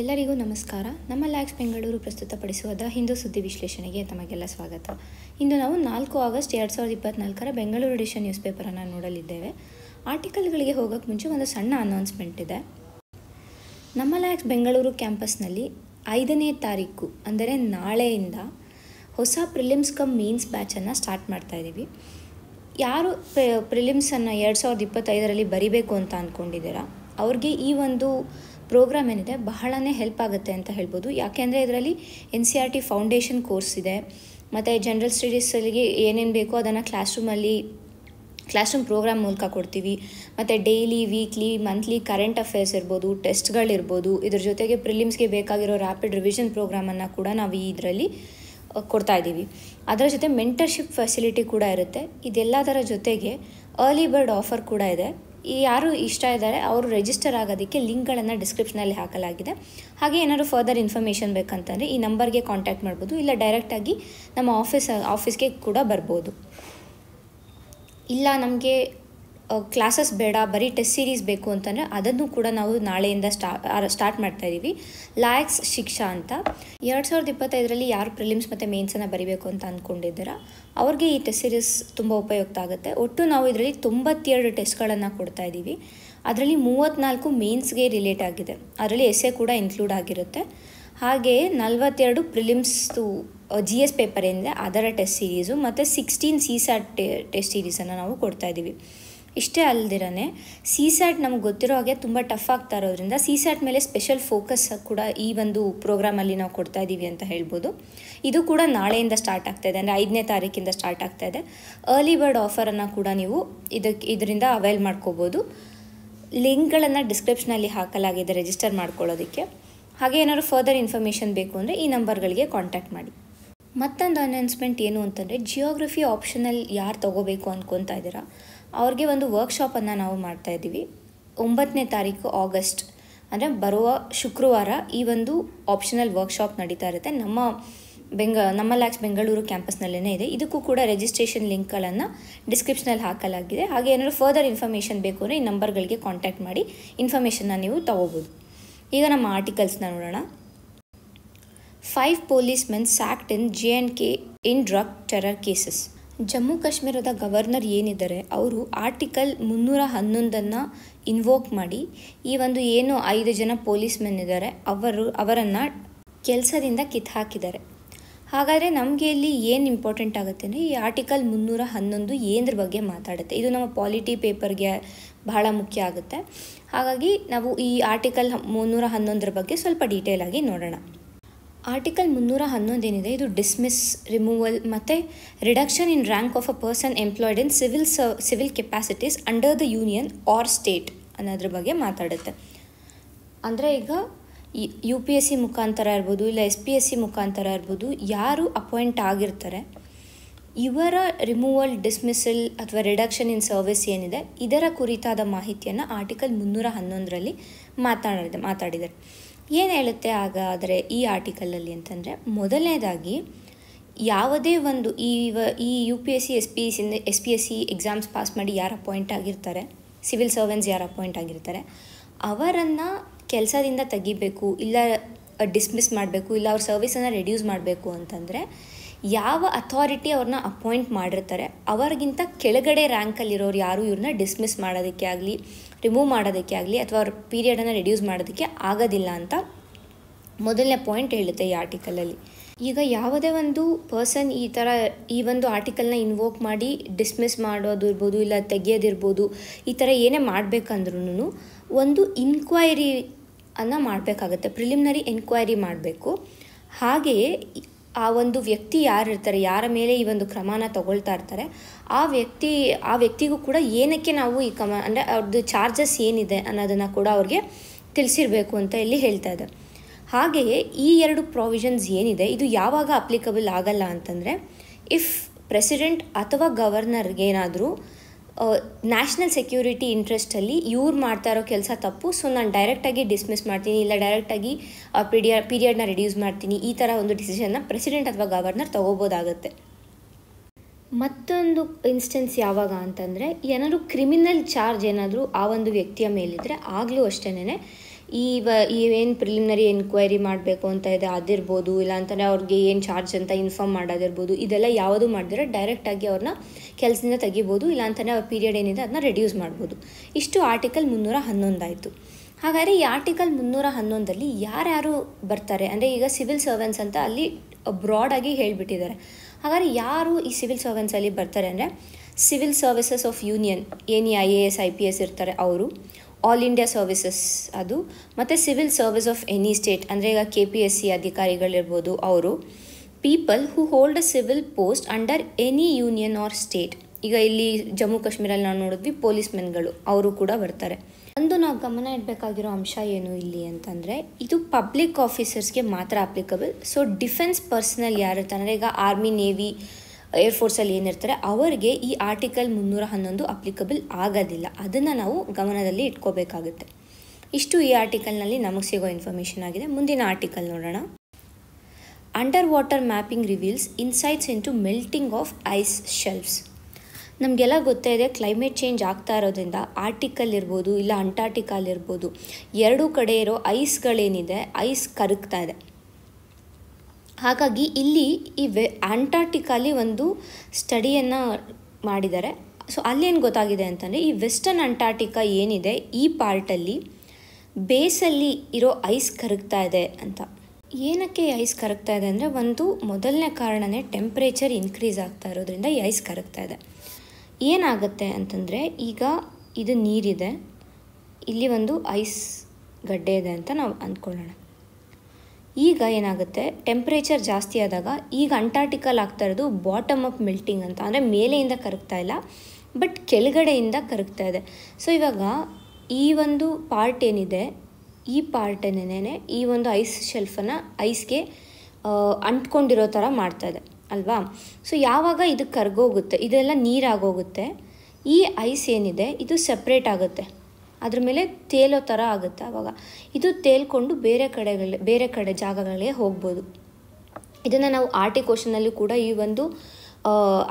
ಎಲ್ಲರಿಗೂ ನಮಸ್ಕಾರ ನಮ್ಮ ಲ್ಯಾಕ್ಸ್ ಬೆಂಗಳೂರು ಪ್ರಸ್ತುತಪಡಿಸುವ ಹಿಂದೂ ಸುದ್ದಿ ವಿಶ್ಲೇಷಣೆಗೆ ತಮಗೆಲ್ಲ ಸ್ವಾಗತ ಇಂದು ನಾವು ನಾಲ್ಕು ಆಗಸ್ಟ್ ಎರಡು ಸಾವಿರದ ಇಪ್ಪತ್ತ್ನಾಲ್ಕರ ಬೆಂಗಳೂರು ಎಡಿಷನ್ ನ್ಯೂಸ್ ಪೇಪರನ್ನು ನೋಡಲಿದ್ದೇವೆ ಆರ್ಟಿಕಲ್ಗಳಿಗೆ ಹೋಗೋಕ್ಕೆ ಮುಂಚೆ ಒಂದು ಸಣ್ಣ ಅನೌನ್ಸ್ಮೆಂಟ್ ಇದೆ ನಮ್ಮ ಲ್ಯಾಕ್ಸ್ ಬೆಂಗಳೂರು ಕ್ಯಾಂಪಸ್ನಲ್ಲಿ ಐದನೇ ತಾರೀಕು ಅಂದರೆ ನಾಳೆಯಿಂದ ಹೊಸ ಪ್ರಿಲಿಮ್ಸ್ ಕಮ್ ಮೀನ್ಸ್ ಬ್ಯಾಚನ್ನು ಸ್ಟಾರ್ಟ್ ಮಾಡ್ತಾ ಇದ್ದೀವಿ ಯಾರು ಪ್ರಿಲಿಮ್ಸನ್ನು ಎರಡು ಸಾವಿರದ ಇಪ್ಪತ್ತೈದರಲ್ಲಿ ಬರಿಬೇಕು ಅಂತ ಅಂದ್ಕೊಂಡಿದ್ದೀರಾ ಅವ್ರಿಗೆ ಈ ಒಂದು ಪ್ರೋಗ್ರಾಮ್ ಏನಿದೆ ಬಹಳನೇ ಹೆಲ್ಪ್ ಆಗುತ್ತೆ ಅಂತ ಹೇಳ್ಬೋದು ಯಾಕೆಂದರೆ ಇದರಲ್ಲಿ N C R T foundation course ಇದೆ ಮತ್ತು ಜನರಲ್ ಸ್ಟಡೀಸಲ್ಲಿಗೆ ಏನೇನು ಬೇಕೋ ಅದನ್ನು ಕ್ಲಾಸ್ ರೂಮಲ್ಲಿ ಕ್ಲಾಸ್ ರೂಮ್ ಪ್ರೋಗ್ರಾಮ್ ಮೂಲಕ ಕೊಡ್ತೀವಿ ಮತ್ತು daily weekly monthly current affairs ಇರ್ಬೋದು ಟೆಸ್ಟ್ಗಳಿರ್ಬೋದು ಇದ್ರ ಜೊತೆಗೆ ಪ್ರಿಲಿಮ್ಸ್ಗೆ ಬೇಕಾಗಿರೋ ರ್ಯಾಪಿಡ್ ರಿವಿಷನ್ ಪ್ರೋಗ್ರಾಮನ್ನು ಕೂಡ ನಾವು ಈ ಇದರಲ್ಲಿ ಕೊಡ್ತಾ ಇದ್ದೀವಿ ಅದರ ಜೊತೆ ಮೆಂಟರ್ಶಿಪ್ ಫೆಸಿಲಿಟಿ ಕೂಡ ಇರುತ್ತೆ ಇದೆಲ್ಲದರ ಜೊತೆಗೆ ಅರ್ಲಿ ಬರ್ಡ್ ಆಫರ್ ಕೂಡ ಇದೆ ಯಾರು ಇಷ್ಟ ಇದ್ದಾರೆ ಅವರು ರಿಜಿಸ್ಟರ್ ಆಗೋದಕ್ಕೆ ಲಿಂಕ್ಗಳನ್ನು ಡಿಸ್ಕ್ರಿಪ್ಷನಲ್ಲಿ ಹಾಕಲಾಗಿದೆ ಹಾಗೆ ಏನಾದರೂ ಫರ್ದರ್ ಇನ್ಫಾರ್ಮೇಷನ್ ಬೇಕಂತಂದರೆ ಈ ನಂಬರ್ಗೆ ಕಾಂಟ್ಯಾಕ್ಟ್ ಮಾಡ್ಬೋದು ಇಲ್ಲ ಡೈರೆಕ್ಟಾಗಿ ನಮ್ಮ ಆಫೀಸ್ ಆಫೀಸ್ಗೆ ಕೂಡ ಬರ್ಬೋದು ಇಲ್ಲ ನಮಗೆ ಕ್ಲಾಸಸ್ ಬೇಡ ಬರೀ ಟೆಸ್ಟ್ ಸೀರೀಸ್ ಬೇಕು ಅಂತಂದರೆ ಅದನ್ನು ಕೂಡ ನಾವು ನಾಳೆಯಿಂದ ಸ್ಟಾ ಸ್ಟಾರ್ಟ್ ಮಾಡ್ತಾ ಇದ್ದೀವಿ ಲಾಯಕ್ಸ್ ಶಿಕ್ಷಾ ಅಂತ ಎರಡು ಸಾವಿರದ ಇಪ್ಪತ್ತೈದರಲ್ಲಿ ಯಾರು ಪ್ರಿಲಿಮ್ಸ್ ಮತ್ತು ಮೇನ್ಸನ್ನು ಬರಿಬೇಕು ಅಂತ ಅಂದ್ಕೊಂಡಿದ್ದೀರ ಅವ್ರಿಗೆ ಈ ಟೆಸ್ಟ್ ಸೀರೀಸ್ ತುಂಬ ಉಪಯುಕ್ತ ಆಗುತ್ತೆ ಒಟ್ಟು ನಾವು ಇದರಲ್ಲಿ ತೊಂಬತ್ತೆರಡು ಟೆಸ್ಟ್ಗಳನ್ನು ಕೊಡ್ತಾ ಇದ್ದೀವಿ ಅದರಲ್ಲಿ ಮೂವತ್ತ್ನಾಲ್ಕು ಮೇನ್ಸ್ಗೆ ರಿಲೇಟ್ ಆಗಿದೆ ಅದರಲ್ಲಿ ಎ ಕೂಡ ಇನ್ಕ್ಲೂಡ್ ಆಗಿರುತ್ತೆ ಹಾಗೆಯೇ ನಲವತ್ತೆರಡು ಪ್ರಿಲಿಮ್ಸ್ದು ಜಿ ಎಸ್ ಪೇಪರ್ ಏನಿದೆ ಅದರ ಟೆಸ್ಟ್ ಸೀರೀಸು ಮತ್ತು ಸಿಕ್ಸ್ಟೀನ್ ಸಿ ಸ್ಯಾಟ್ ಟೆಸ್ಟ್ ಸೀರೀಸನ್ನು ನಾವು ಕೊಡ್ತಾ ಇದ್ದೀವಿ ಇಷ್ಟೇ ಅಲ್ದಿರೇ ಸಿ ಸ್ಯಾಟ್ ನಮ್ಗೆ ಗೊತ್ತಿರೋ ಹಾಗೆ ತುಂಬ ಟಫ್ ಆಗ್ತಾ ಇರೋದ್ರಿಂದ ಸಿ ಸ್ಯಾಟ್ ಮೇಲೆ ಸ್ಪೆಷಲ್ ಫೋಕಸ್ ಕೂಡ ಈ ಒಂದು ಪ್ರೋಗ್ರಾಮಲ್ಲಿ ನಾವು ಕೊಡ್ತಾ ಇದ್ದೀವಿ ಅಂತ ಹೇಳ್ಬೋದು ಇದು ಕೂಡ ನಾಳೆಯಿಂದ ಸ್ಟಾರ್ಟ್ ಆಗ್ತಾ ಇದೆ ಅಂದರೆ ಐದನೇ ತಾರೀಕಿಂದ ಸ್ಟಾರ್ಟ್ ಆಗ್ತಾ ಇದೆ ಅರ್ಲಿ ಬರ್ಡ್ ಆಫರನ್ನು ಕೂಡ ನೀವು ಇದಕ್ಕೆ ಇದರಿಂದ ಅವೈಲ್ ಮಾಡ್ಕೋಬೋದು ಲಿಂಕ್ಗಳನ್ನು ಡಿಸ್ಕ್ರಿಪ್ಷನಲ್ಲಿ ಹಾಕಲಾಗಿದೆ ರಿಜಿಸ್ಟರ್ ಮಾಡ್ಕೊಳ್ಳೋದಕ್ಕೆ ಹಾಗೆ ಏನಾದರೂ ಫರ್ದರ್ ಇನ್ಫಾರ್ಮೇಷನ್ ಬೇಕು ಅಂದರೆ ಈ ನಂಬರ್ಗಳಿಗೆ ಕಾಂಟ್ಯಾಕ್ಟ್ ಮಾಡಿ ಮತ್ತೊಂದು ಅನೌನ್ಸ್ಮೆಂಟ್ ಏನು ಅಂತಂದರೆ ಜಿಯೋಗ್ರಫಿ ಆಪ್ಷನಲ್ಲಿ ಯಾರು ತೊಗೋಬೇಕು ಅಂದ್ಕೊತಾ ಇದ್ದೀರಾ ಅವ್ರಿಗೆ ಒಂದು ವರ್ಕ್ಶಾಪನ್ನು ನಾವು ಮಾಡ್ತಾಯಿದ್ದೀವಿ ಒಂಬತ್ತನೇ ತಾರೀಕು ಆಗಸ್ಟ್ ಅಂದರೆ ಬರುವ ಶುಕ್ರವಾರ ಈ ಒಂದು ಆಪ್ಷನಲ್ ವರ್ಕ್ಶಾಪ್ ನಡೀತಾ ಇರುತ್ತೆ ನಮ್ಮ ಬೆಂಗ ನಮ್ಮ ಲ್ಯಾಕ್ಸ್ ಬೆಂಗಳೂರು ಕ್ಯಾಂಪಸ್ನಲ್ಲೇ ಇದೆ ಇದಕ್ಕೂ ಕೂಡ ರಿಜಿಸ್ಟ್ರೇಷನ್ ಲಿಂಕ್ಗಳನ್ನು ಡಿಸ್ಕ್ರಿಪ್ಷನಲ್ಲಿ ಹಾಕಲಾಗಿದೆ ಹಾಗೆ ಏನಾದರೂ ಫರ್ದರ್ ಇನ್ಫಾರ್ಮೇಷನ್ ಬೇಕು ಅಂದರೆ ಈ ನಂಬರ್ಗಳಿಗೆ ಕಾಂಟ್ಯಾಕ್ಟ್ ಮಾಡಿ ಇನ್ಫಾರ್ಮೇಷನ್ನ ನೀವು ತೊಗೋಬೋದು ಈಗ ನಮ್ಮ ಆರ್ಟಿಕಲ್ಸ್ನ ನೋಡೋಣ five policemen sacked in J and K in drug terror cases Jammu ಕಾಶ್ಮೀರದ ಗವರ್ನರ್ ಏನಿದ್ದಾರೆ ಅವರು ಆರ್ಟಿಕಲ್ ಮುನ್ನೂರ ಹನ್ನೊಂದನ್ನು ಇನ್ವೋಕ್ ಮಾಡಿ ಈ ಒಂದು ಏನು ಐದು ಜನ ಪೊಲೀಸ್ ಮೆನ್ ಇದ್ದಾರೆ ಅವರು ಅವರನ್ನು ಕೆಲಸದಿಂದ ಹಾಕಿದ್ದಾರೆ ಹಾಗಾದರೆ ನಮಗೆ ಇಲ್ಲಿ ಏನು ಇಂಪಾರ್ಟೆಂಟ್ ಆಗುತ್ತೆ ಅಂದರೆ ಈ ಆರ್ಟಿಕಲ್ ಮುನ್ನೂರ ಹನ್ನೊಂದು ಏನರ ಬಗ್ಗೆ ಮಾತಾಡುತ್ತೆ ಇದು ನಮ್ಮ ಪಾಲಿಟಿ ಪೇಪರ್ಗೆ ಬಹಳ ಮುಖ್ಯ ಆಗುತ್ತೆ ಹಾಗಾಗಿ ನಾವು ಈ ಆರ್ಟಿಕಲ್ ಮುನ್ನೂರ ಹನ್ನೊಂದರ ಬಗ್ಗೆ ಸ್ವಲ್ಪ ಆಗಿ ನೋಡೋಣ ಆರ್ಟಿಕಲ್ ಮುನ್ನೂರ ಹನ್ನೊಂದೇನಿದೆ ಇದು ಡಿಸ್ಮಿಸ್ ರಿಮೂವಲ್ ಮತ್ತು reduction in rank of a person employed in civil ಸ civil capacities under the union or state ಅನ್ನೋದ್ರ ಬಗ್ಗೆ ಮಾತಾಡುತ್ತೆ ಅಂದರೆ ಈಗ ಯು ಪಿ ಎಸ್ ಸಿ ಮುಖಾಂತರ ಇರ್ಬೋದು ಇಲ್ಲ ಎಸ್ ಪಿ ಎಸ್ ಸಿ ಮುಖಾಂತರ ಇರ್ಬೋದು ಯಾರು ಅಪಾಯಿಂಟ್ ಆಗಿರ್ತಾರೆ ಇವರ ರಿಮೂವಲ್ ಡಿಸ್ಮಿಸಲ್ ಅಥವಾ ರಿಡಕ್ಷನ್ ಇನ್ ಸರ್ವಿಸ್ ಏನಿದೆ ಇದರ ಕುರಿತಾದ ಮಾಹಿತಿಯನ್ನು ಆರ್ಟಿಕಲ್ ಮುನ್ನೂರ ಹನ್ನೊಂದರಲ್ಲಿ ಮಾತಾಡಿದೆ ಮಾತಾಡಿದ್ದಾರೆ ಏನು ಹೇಳುತ್ತೆ ಹಾಗಾದರೆ ಈ ಆರ್ಟಿಕಲಲ್ಲಿ ಅಂತಂದರೆ ಮೊದಲನೇದಾಗಿ ಯಾವುದೇ ಒಂದು ಈ ಈ U P S C S P S S P S C exams pass ಮಾಡಿ ಯಾರು ಅಪಾಯಿಂಟ್ ಆಗಿರ್ತಾರೆ ಸಿವಿಲ್ ಸರ್ವೆನ್ಸ್ ಯಾರು ಅಪಾಯಿಂಟ್ ಆಗಿರ್ತಾರೆ ಅವರನ್ನು ಕೆಲಸದಿಂದ ತೆಗಿಬೇಕು ಇಲ್ಲ ಡಿಸ್ಮಿಸ್ ಮಾಡಬೇಕು ಇಲ್ಲ ಅವ್ರ ಸರ್ವಿಸನ್ನು ರೆಡ್ಯೂಸ್ ಮಾಡಬೇಕು ಅಂತಂದರೆ ಯಾವ ಅಥಾರಿಟಿ ಅವ್ರನ್ನ ಅಪಾಯಿಂಟ್ ಮಾಡಿರ್ತಾರೆ ಅವರಿಗಿಂತ ಕೆಳಗಡೆ ರ್ಯಾಂಕಲ್ಲಿರೋರು ಯಾರು ಇವ್ರನ್ನ ಡಿಸ್ಮಿಸ್ ಮಾಡೋದಕ್ಕೆ ಆಗಲಿ ರಿಮೂವ್ ಮಾಡೋದಕ್ಕೆ ಆಗಲಿ ಅಥವಾ ಅವ್ರ ಪೀರಿಯಡನ್ನು ರೆಡ್ಯೂಸ್ ಮಾಡೋದಕ್ಕೆ ಆಗೋದಿಲ್ಲ ಅಂತ ಮೊದಲನೇ ಪಾಯಿಂಟ್ ಹೇಳುತ್ತೆ ಈ ಆರ್ಟಿಕಲಲ್ಲಿ ಈಗ ಯಾವುದೇ ಒಂದು ಪರ್ಸನ್ ಈ ಥರ ಈ ಒಂದು ಆರ್ಟಿಕಲ್ನ ಇನ್ವೋಕ್ ಮಾಡಿ ಡಿಸ್ಮಿಸ್ ಮಾಡೋದು ಇರ್ಬೋದು ಇಲ್ಲ ತೆಗೆಯೋದಿರ್ಬೋದು ಈ ಥರ ಏನೇ ಮಾಡಬೇಕಂದ್ರೂ ಒಂದು ಇನ್ಕ್ವೈರಿ ಅನ್ನು ಮಾಡಬೇಕಾಗತ್ತೆ ಪ್ರಿಲಿಮಿನರಿ ಎನ್ಕ್ವೈರಿ ಮಾಡಬೇಕು ಹಾಗೆಯೇ ಆ ಒಂದು ವ್ಯಕ್ತಿ ಯಾರಿರ್ತಾರೆ ಯಾರ ಮೇಲೆ ಈ ಒಂದು ಕ್ರಮನ ತಗೊಳ್ತಾ ಇರ್ತಾರೆ ಆ ವ್ಯಕ್ತಿ ಆ ವ್ಯಕ್ತಿಗೂ ಕೂಡ ಏನಕ್ಕೆ ನಾವು ಈ ಕ್ರಮ ಅಂದರೆ ಅವ್ರದ್ದು ಚಾರ್ಜಸ್ ಏನಿದೆ ಅನ್ನೋದನ್ನು ಕೂಡ ಅವ್ರಿಗೆ ತಿಳಿಸಿರಬೇಕು ಅಂತ ಇಲ್ಲಿ ಹೇಳ್ತಾ ಇದೆ ಹಾಗೆಯೇ ಈ ಎರಡು ಪ್ರಾವಿಷನ್ಸ್ ಏನಿದೆ ಇದು ಯಾವಾಗ ಅಪ್ಲಿಕಬಲ್ ಆಗಲ್ಲ ಅಂತಂದರೆ ಇಫ್ ಪ್ರೆಸಿಡೆಂಟ್ ಅಥವಾ ಗವರ್ನರ್ಗೇನಾದರೂ ನ್ಯಾಷನಲ್ ಸೆಕ್ಯೂರಿಟಿ ಇಂಟ್ರೆಸ್ಟಲ್ಲಿ ಇವ್ರು ಮಾಡ್ತಾ ಇರೋ ಕೆಲಸ ತಪ್ಪು ಸೊ ನಾನು ಡೈರೆಕ್ಟಾಗಿ ಡಿಸ್ಮಿಸ್ ಮಾಡ್ತೀನಿ ಇಲ್ಲ ಡೈರೆಕ್ಟಾಗಿ ಆ ಪೀರಿಯಡ್ನ ರಿಡ್ಯೂಸ್ ಮಾಡ್ತೀನಿ ಈ ಥರ ಒಂದು ಡಿಸಿಷನ್ನ ಪ್ರೆಸಿಡೆಂಟ್ ಅಥವಾ ಗವರ್ನರ್ ತೊಗೋಬೋದಾಗುತ್ತೆ ಮತ್ತೊಂದು ಇನ್ಸ್ಟೆನ್ಸ್ ಯಾವಾಗ ಅಂತಂದರೆ ಏನಾದರೂ ಕ್ರಿಮಿನಲ್ ಚಾರ್ಜ್ ಏನಾದರೂ ಆ ಒಂದು ವ್ಯಕ್ತಿಯ ಮೇಲಿದ್ದರೆ ಆಗಲೂ ಅಷ್ಟೇ ಈ ಏನು ಪ್ರಿಲಿಮಿನರಿ ಎನ್ಕ್ವೈರಿ ಮಾಡಬೇಕು ಅಂತ ಇದೆ ಅದಿರ್ಬೋದು ಇಲ್ಲಾಂತಂದರೆ ಅವ್ರಿಗೆ ಏನು ಚಾರ್ಜ್ ಅಂತ ಇನ್ಫಾರ್ಮ್ ಮಾಡೋದಿರ್ಬೋದು ಇದೆಲ್ಲ ಯಾವುದು ಮಾಡಿದ್ರೆ ಡೈರೆಕ್ಟಾಗಿ ಅವ್ರನ್ನ ಕೆಲಸದಿಂದ ತೆಗಿಬೋದು ಇಲ್ಲಾಂತಲೇ ಅವ್ರ ಪೀರಿಯಡ್ ಏನಿದೆ ಅದನ್ನ ರೆಡ್ಯೂಸ್ ಮಾಡ್ಬೋದು ಇಷ್ಟು ಆರ್ಟಿಕಲ್ ಮುನ್ನೂರ ಹನ್ನೊಂದಾಯಿತು ಹಾಗಾದರೆ ಈ ಆರ್ಟಿಕಲ್ ಮುನ್ನೂರ ಹನ್ನೊಂದರಲ್ಲಿ ಯಾರ್ಯಾರು ಬರ್ತಾರೆ ಅಂದರೆ ಈಗ ಸಿವಿಲ್ ಸರ್ವೆನ್ಸ್ ಅಂತ ಅಲ್ಲಿ ಬ್ರಾಡಾಗಿ ಹೇಳಿಬಿಟ್ಟಿದ್ದಾರೆ ಹಾಗಾದರೆ ಯಾರು ಈ ಸಿವಿಲ್ ಸರ್ವೆನ್ಸಲ್ಲಿ ಬರ್ತಾರೆ ಅಂದರೆ ಸಿವಿಲ್ ಸರ್ವಿಸಸ್ ಆಫ್ ಯೂನಿಯನ್ ಏನು I A S I P S ಇರ್ತಾರೆ ಅವರು ಆಲ್ ಇಂಡಿಯಾ ಸರ್ವಿಸಸ್ ಅದು ಮತ್ತು civil service of any state ಅಂದರೆ ಈಗ ಕೆ ಪಿ ಎಸ್ ಸಿ ಅಧಿಕಾರಿಗಳಿರ್ಬೋದು ಅವರು people who hold a civil post under any union or state ಈಗ ಇಲ್ಲಿ ಜಮ್ಮು ಕಾಶ್ಮೀರಲ್ಲಿ ನಾವು ನೋಡಿದ್ವಿ ಪೊಲೀಸ್ ಮೆನ್ಗಳು ಅವರು ಕೂಡ ಬರ್ತಾರೆ ಒಂದು ನಾವು ಗಮನ ಇಡಬೇಕಾಗಿರೋ ಅಂಶ ಏನು ಇಲ್ಲಿ ಅಂತಂದರೆ ಇದು ಪಬ್ಲಿಕ್ ಆಫೀಸರ್ಸ್ಗೆ ಮಾತ್ರ ಅಪ್ಲಿಕಬಲ್ ಸೊ ಡಿಫೆನ್ಸ್ ಪರ್ಸನಲ್ ಯಾರು ಅಂದರೆ ಈಗ ಆರ್ಮಿ ನೇವಿ ಏರ್ಫೋರ್ಸಲ್ಲಿ ಏನಿರ್ತಾರೆ ಅವರಿಗೆ ಈ ಆರ್ಟಿಕಲ್ ಮುನ್ನೂರ ಹನ್ನೊಂದು ಅಪ್ಲಿಕಬಲ್ ಆಗೋದಿಲ್ಲ ಅದನ್ನು ನಾವು ಗಮನದಲ್ಲಿ ಇಟ್ಕೋಬೇಕಾಗುತ್ತೆ ಇಷ್ಟು ಈ ಆರ್ಟಿಕಲ್ನಲ್ಲಿ ನಮಗೆ ಸಿಗೋ ಇನ್ಫಾರ್ಮೇಷನ್ ಆಗಿದೆ ಮುಂದಿನ ಆರ್ಟಿಕಲ್ ನೋಡೋಣ underwater mapping reveals insights into melting of ice shelves ನಮಗೆಲ್ಲ ಗೊತ್ತೇ ಇದೆ ಕ್ಲೈಮೇಟ್ ಚೇಂಜ್ ಆಗ್ತಾ ಇರೋದ್ರಿಂದ ಆರ್ಟಿಕಲ್ ಇರ್ಬೋದು ಇಲ್ಲ ಅಂಟಾರ್ಟಿಕಲ್ ಇರ್ಬೋದು ಎರಡೂ ಕಡೆ ಇರೋ ಐಸ್ಗಳೇನಿದೆ ಐಸ್ ಕರಗ್ತಾ ಇದೆ ಹಾಗಾಗಿ ಇಲ್ಲಿ ಈ ವೆ ಆಂಟಾರ್ಟಿಕಾಲಿ ಒಂದು ಸ್ಟಡಿಯನ್ನು ಮಾಡಿದ್ದಾರೆ ಸೊ ಅಲ್ಲೇನು ಗೊತ್ತಾಗಿದೆ ಅಂತಂದರೆ ಈ ವೆಸ್ಟರ್ನ್ ಅಂಟಾರ್ಟಿಕಾ ಏನಿದೆ ಈ ಪಾರ್ಟಲ್ಲಿ ಬೇಸಲ್ಲಿ ಇರೋ ಐಸ್ ಕರಗ್ತಾ ಇದೆ ಅಂತ ಏನಕ್ಕೆ ಐಸ್ ಕರಗ್ತಾ ಇದೆ ಅಂದರೆ ಒಂದು ಮೊದಲನೇ ಕಾರಣವೇ ಟೆಂಪ್ರೇಚರ್ ಇನ್ಕ್ರೀಸ್ ಆಗ್ತಾ ಇರೋದ್ರಿಂದ ಈ ಐಸ್ ಕರಗ್ತಾ ಇದೆ ಏನಾಗುತ್ತೆ ಅಂತಂದರೆ ಈಗ ಇದು ನೀರಿದೆ ಇಲ್ಲಿ ಒಂದು ಐಸ್ ಗಡ್ಡೆ ಇದೆ ಅಂತ ನಾವು ಅಂದ್ಕೊಳ್ಳೋಣ ಈಗ ಏನಾಗುತ್ತೆ ಟೆಂಪ್ರೇಚರ್ ಜಾಸ್ತಿ ಆದಾಗ ಈಗ ಅಂಟಾರ್ಟಿಕಲ್ ಆಗ್ತಾ ಇರೋದು ಬಾಟಮ್ ಅಪ್ ಮೆಲ್ಟಿಂಗ್ ಅಂತ ಅಂದರೆ ಮೇಲೆಯಿಂದ ಕರಗ್ತಾ ಇಲ್ಲ ಬಟ್ ಕೆಳಗಡೆಯಿಂದ ಕರಗ್ತಾ ಇದೆ ಸೊ ಇವಾಗ ಈ ಒಂದು ಪಾರ್ಟ್ ಏನಿದೆ ಈ ಪಾರ್ಟೇನೇ ಈ ಒಂದು ಐಸ್ ಶೆಲ್ಫನ್ನು ಐಸ್ಗೆ ಅಂಟ್ಕೊಂಡಿರೋ ಥರ ಮಾಡ್ತಾ ಇದೆ ಅಲ್ವಾ ಸೊ ಯಾವಾಗ ಇದು ಕರ್ಗೋಗುತ್ತೆ ಇದೆಲ್ಲ ನೀರಾಗೋಗುತ್ತೆ ಈ ಐಸ್ ಏನಿದೆ ಇದು ಸಪ್ರೇಟ್ ಆಗುತ್ತೆ ಅದ್ರ ಮೇಲೆ ತೇಲೋ ಥರ ಆಗುತ್ತೆ ಆವಾಗ ಇದು ತೇಲ್ಕೊಂಡು ಬೇರೆ ಕಡೆಗಳೇ ಬೇರೆ ಕಡೆ ಜಾಗಗಳಿಗೆ ಹೋಗ್ಬೋದು ಇದನ್ನು ನಾವು ಆರ್ಟಿ ಆರ್ಟಿಕೋಷನಲ್ಲಿ ಕೂಡ ಈ ಒಂದು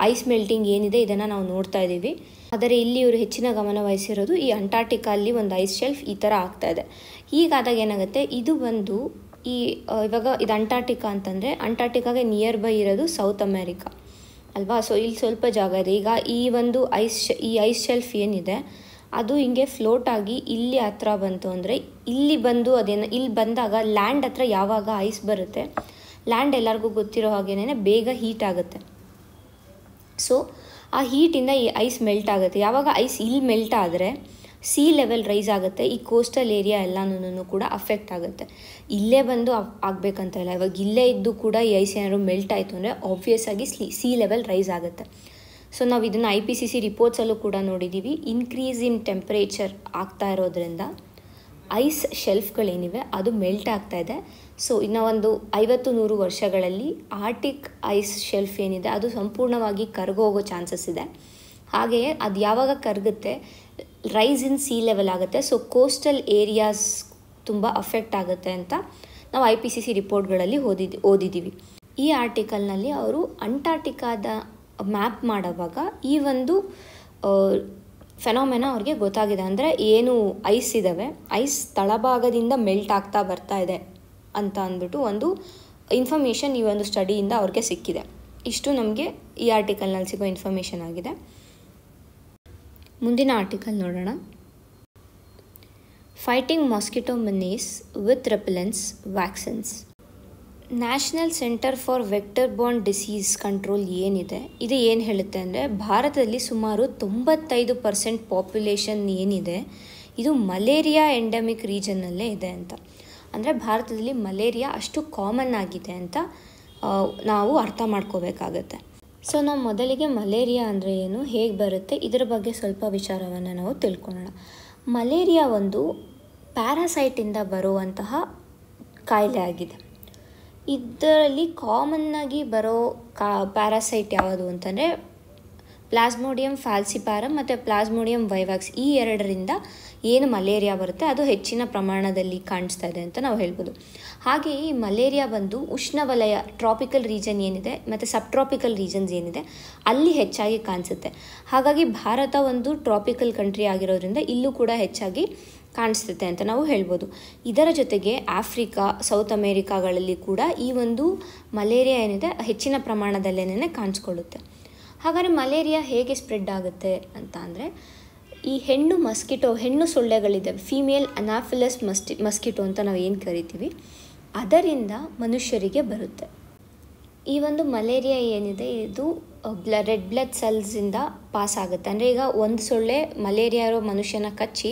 ಐಸ್ ಮೆಲ್ಟಿಂಗ್ ಏನಿದೆ ಇದನ್ನು ನಾವು ನೋಡ್ತಾ ಇದ್ದೀವಿ ಆದರೆ ಇಲ್ಲಿ ಇವರು ಹೆಚ್ಚಿನ ಗಮನವಹಿಸಿರೋದು ಈ ಅಂಟಾರ್ಟಿಕಲ್ಲಿ ಒಂದು ಐಸ್ ಶೆಲ್ಫ್ ಈ ಥರ ಆಗ್ತಾ ಇದೆ ಹೀಗಾದಾಗ ಏನಾಗುತ್ತೆ ಇದು ಬಂದು ಈ ಇವಾಗ ಇದು ಅಂಟಾರ್ಟಿಕಾ ಅಂತಂದರೆ ಅಂಟಾರ್ಟಿಕಾಗೆ ನಿಯರ್ ಬೈ ಇರೋದು ಸೌತ್ ಅಮೇರಿಕಾ ಅಲ್ವಾ ಸೊ ಇಲ್ಲಿ ಸ್ವಲ್ಪ ಜಾಗ ಇದೆ ಈಗ ಈ ಒಂದು ಐಸ್ ಈ ಐಸ್ ಶೆಲ್ಫ್ ಏನಿದೆ ಅದು ಹಿಂಗೆ ಫ್ಲೋಟ್ ಆಗಿ ಇಲ್ಲಿ ಹತ್ರ ಬಂತು ಅಂದರೆ ಇಲ್ಲಿ ಬಂದು ಅದೇನು ಇಲ್ಲಿ ಬಂದಾಗ ಲ್ಯಾಂಡ್ ಹತ್ರ ಯಾವಾಗ ಐಸ್ ಬರುತ್ತೆ ಲ್ಯಾಂಡ್ ಎಲ್ಲರಿಗೂ ಗೊತ್ತಿರೋ ಹಾಗೇನೇ ಬೇಗ ಹೀಟ್ ಆಗುತ್ತೆ ಸೊ ಆ ಹೀಟಿಂದ ಈ ಐಸ್ ಮೆಲ್ಟ್ ಆಗುತ್ತೆ ಯಾವಾಗ ಐಸ್ ಇಲ್ಲಿ ಮೆಲ್ಟ್ ಆದರೆ ಸಿ ಲೆವೆಲ್ ರೈಸ್ ಆಗುತ್ತೆ ಈ ಕೋಸ್ಟಲ್ ಏರಿಯಾ ಎಲ್ಲನೂ ಕೂಡ ಅಫೆಕ್ಟ್ ಆಗುತ್ತೆ ಇಲ್ಲೇ ಬಂದು ಆಗಬೇಕಂತ ಇಲ್ಲ ಇವಾಗ ಇಲ್ಲೇ ಇದ್ದು ಕೂಡ ಈ ಐಸ್ ಏನಾದರೂ ಮೆಲ್ಟ್ ಆಯಿತು ಅಂದರೆ ಆಬ್ವಿಯಸ್ ಆಗಿ ಸಿ ಲೆವೆಲ್ ರೈಸ್ ಆಗುತ್ತೆ ಸೊ ನಾವು ಇದನ್ನು ಐ ಪಿ ಸಿ ಸಿ ರಿಪೋರ್ಟ್ಸಲ್ಲೂ ಕೂಡ ನೋಡಿದ್ದೀವಿ ಇನ್ಕ್ರೀಸ್ ಇನ್ ಟೆಂಪ್ರೇಚರ್ ಆಗ್ತಾ ಇರೋದ್ರಿಂದ ಐಸ್ ಶೆಲ್ಫ್ಗಳೇನಿವೆ ಅದು ಮೆಲ್ಟ್ ಆಗ್ತಾ ಇದೆ ಸೊ ಇನ್ನು ಒಂದು ಐವತ್ತು ನೂರು ವರ್ಷಗಳಲ್ಲಿ ಆರ್ಟಿಕ್ ಐಸ್ ಶೆಲ್ಫ್ ಏನಿದೆ ಅದು ಸಂಪೂರ್ಣವಾಗಿ ಕರ್ಗೋಗೋ ಚಾನ್ಸಸ್ ಇದೆ ಹಾಗೆಯೇ ಅದು ಯಾವಾಗ ಕರಗುತ್ತೆ ರೈಸ್ ಇನ್ ಸೀ ಲೆವೆಲ್ ಆಗುತ್ತೆ ಸೊ ಕೋಸ್ಟಲ್ ಏರಿಯಾಸ್ ತುಂಬ ಅಫೆಕ್ಟ್ ಆಗುತ್ತೆ ಅಂತ ನಾವು ಐ ಪಿ ಸಿ ಸಿ ರಿಪೋರ್ಟ್ಗಳಲ್ಲಿ ಓದಿದ್ದು ಓದಿದ್ದೀವಿ ಈ ಆರ್ಟಿಕಲ್ನಲ್ಲಿ ಅವರು ಅಂಟಾರ್ಟಿಕಾದ ಮ್ಯಾಪ್ ಮಾಡೋವಾಗ ಈ ಒಂದು ಫೆನೋಮೆನ ಅವ್ರಿಗೆ ಗೊತ್ತಾಗಿದೆ ಅಂದರೆ ಏನು ಐಸ್ ಇದ್ದಾವೆ ಐಸ್ ತಳಭಾಗದಿಂದ ಮೆಲ್ಟ್ ಆಗ್ತಾ ಬರ್ತಾ ಇದೆ ಅಂತ ಅಂದ್ಬಿಟ್ಟು ಒಂದು ಇನ್ಫಾರ್ಮೇಷನ್ ಈ ಒಂದು ಸ್ಟಡಿಯಿಂದ ಅವ್ರಿಗೆ ಸಿಕ್ಕಿದೆ ಇಷ್ಟು ನಮಗೆ ಈ ಆರ್ಟಿಕಲ್ನಲ್ಲಿ ಸಿಗೋ ಇನ್ಫಾರ್ಮೇಷನ್ ಆಗಿದೆ ಮುಂದಿನ ಆರ್ಟಿಕಲ್ ನೋಡೋಣ fighting mosquito menaces with repellents vaccines national centre for vector borne disease control ಏನಿದೆ ಇದು ಏನು ಹೇಳುತ್ತೆ ಅಂದರೆ ಭಾರತದಲ್ಲಿ ಸುಮಾರು ತೊಂಬತ್ತೈದು ಪರ್ಸೆಂಟ್ ಪಾಪ್ಯುಲೇಷನ್ ಏನಿದೆ ಇದು ಮಲೇರಿಯಾ ಎಂಡಮಿಕ್ ರೀಜನ್ನಲ್ಲೇ ಇದೆ ಅಂತ ಅಂದರೆ ಭಾರತದಲ್ಲಿ ಮಲೇರಿಯಾ ಅಷ್ಟು ಕಾಮನ್ ಆಗಿದೆ ಅಂತ ನಾವು ಅರ್ಥ ಮಾಡ್ಕೋಬೇಕಾಗತ್ತೆ ಸೊ ನಾವು ಮೊದಲಿಗೆ ಮಲೇರಿಯಾ ಅಂದರೆ ಏನು ಹೇಗೆ ಬರುತ್ತೆ ಇದರ ಬಗ್ಗೆ ಸ್ವಲ್ಪ ವಿಚಾರವನ್ನು ನಾವು ತಿಳ್ಕೊಳ್ಳೋಣ ಮಲೇರಿಯಾ ಒಂದು ಪ್ಯಾರಾಸೈಟಿಂದ ಬರುವಂತಹ ಕಾಯಿಲೆ ಆಗಿದೆ ಇದರಲ್ಲಿ ಕಾಮನ್ನಾಗಿ ಬರೋ ಕಾ ಪ್ಯಾರಾಸೈಟ್ ಯಾವುದು ಅಂತಂದರೆ ಪ್ಲಾಸ್ಮೋಡಿಯಂ ಫ್ಯಾಲ್ಸಿಪಾರಮ್ ಮತ್ತು ಪ್ಲಾಸ್ಮೋಡಿಯಂ ವೈವಾಕ್ಸ್ ಈ ಎರಡರಿಂದ ಏನು ಮಲೇರಿಯಾ ಬರುತ್ತೆ ಅದು ಹೆಚ್ಚಿನ ಪ್ರಮಾಣದಲ್ಲಿ ಕಾಣಿಸ್ತಾ ಇದೆ ಅಂತ ನಾವು ಹೇಳ್ಬೋದು ಹಾಗೆ ಈ ಮಲೇರಿಯಾ ಬಂದು ಉಷ್ಣವಲಯ ಟ್ರಾಪಿಕಲ್ ರೀಜನ್ ಏನಿದೆ ಮತ್ತು ಸಬ್ ಟ್ರಾಪಿಕಲ್ ರೀಜನ್ಸ್ ಏನಿದೆ ಅಲ್ಲಿ ಹೆಚ್ಚಾಗಿ ಕಾಣಿಸುತ್ತೆ ಹಾಗಾಗಿ ಭಾರತ ಒಂದು ಟ್ರಾಪಿಕಲ್ ಕಂಟ್ರಿ ಆಗಿರೋದ್ರಿಂದ ಇಲ್ಲೂ ಕೂಡ ಹೆಚ್ಚಾಗಿ ಕಾಣಿಸ್ತದೆ ಅಂತ ನಾವು ಹೇಳ್ಬೋದು ಇದರ ಜೊತೆಗೆ ಆಫ್ರಿಕಾ ಸೌತ್ ಅಮೇರಿಕಾಗಳಲ್ಲಿ ಕೂಡ ಈ ಒಂದು ಮಲೇರಿಯಾ ಏನಿದೆ ಹೆಚ್ಚಿನ ಪ್ರಮಾಣದಲ್ಲೇನೇ ಕಾಣಿಸ್ಕೊಳ್ಳುತ್ತೆ ಹಾಗಾದರೆ ಮಲೇರಿಯಾ ಹೇಗೆ ಸ್ಪ್ರೆಡ್ ಆಗುತ್ತೆ ಅಂತ ಅಂದರೆ ಈ ಹೆಣ್ಣು ಮಸ್ಕಿಟೋ ಹೆಣ್ಣು ಸೊಳ್ಳೆಗಳಿದೆ ಫೀಮೇಲ್ ಅನಾಫಿಲಸ್ ಮಸ್ಟಿ ಮಸ್ಕಿಟೋ ಅಂತ ನಾವು ಏನು ಕರಿತೀವಿ ಅದರಿಂದ ಮನುಷ್ಯರಿಗೆ ಬರುತ್ತೆ ಈ ಒಂದು ಮಲೇರಿಯಾ ಏನಿದೆ ಇದು ಬ್ಲ ರೆಡ್ ಬ್ಲಡ್ ಸೆಲ್ಸಿಂದ ಪಾಸ್ ಆಗುತ್ತೆ ಅಂದರೆ ಈಗ ಒಂದು ಸೊಳ್ಳೆ ಮಲೇರಿಯಾ ಇರೋ ಮನುಷ್ಯನ ಕಚ್ಚಿ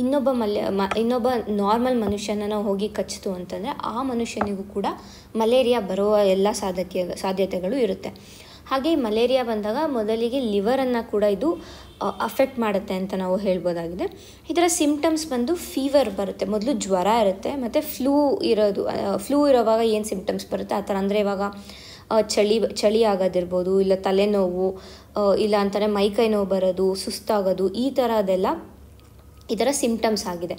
ಇನ್ನೊಬ್ಬ ಮಲೆ ಮ ಇನ್ನೊಬ್ಬ ನಾರ್ಮಲ್ ಮನುಷ್ಯನ ನಾವು ಹೋಗಿ ಕಚ್ಚಿತು ಅಂತಂದರೆ ಆ ಮನುಷ್ಯನಿಗೂ ಕೂಡ ಮಲೇರಿಯಾ ಬರುವ ಎಲ್ಲ ಸಾಧ್ಯತೆ ಸಾಧ್ಯತೆಗಳು ಇರುತ್ತೆ ಹಾಗೆ ಮಲೇರಿಯಾ ಬಂದಾಗ ಮೊದಲಿಗೆ ಲಿವರನ್ನು ಕೂಡ ಇದು ಅಫೆಕ್ಟ್ ಮಾಡುತ್ತೆ ಅಂತ ನಾವು ಹೇಳ್ಬೋದಾಗಿದೆ ಇದರ ಸಿಂಪ್ಟಮ್ಸ್ ಬಂದು ಫೀವರ್ ಬರುತ್ತೆ ಮೊದಲು ಜ್ವರ ಇರುತ್ತೆ ಮತ್ತು ಫ್ಲೂ ಇರೋದು ಫ್ಲೂ ಇರೋವಾಗ ಏನು ಸಿಂಪ್ಟಮ್ಸ್ ಬರುತ್ತೆ ಆ ಥರ ಅಂದರೆ ಇವಾಗ ಚಳಿ ಚಳಿ ಆಗೋದಿರ್ಬೋದು ಇಲ್ಲ ತಲೆನೋವು ಇಲ್ಲ ಅಂತಾರೆ ಮೈಕೈ ನೋವು ಬರೋದು ಸುಸ್ತಾಗೋದು ಈ ಥರದೆಲ್ಲ ಇದರ ಸಿಂಪ್ಟಮ್ಸ್ ಆಗಿದೆ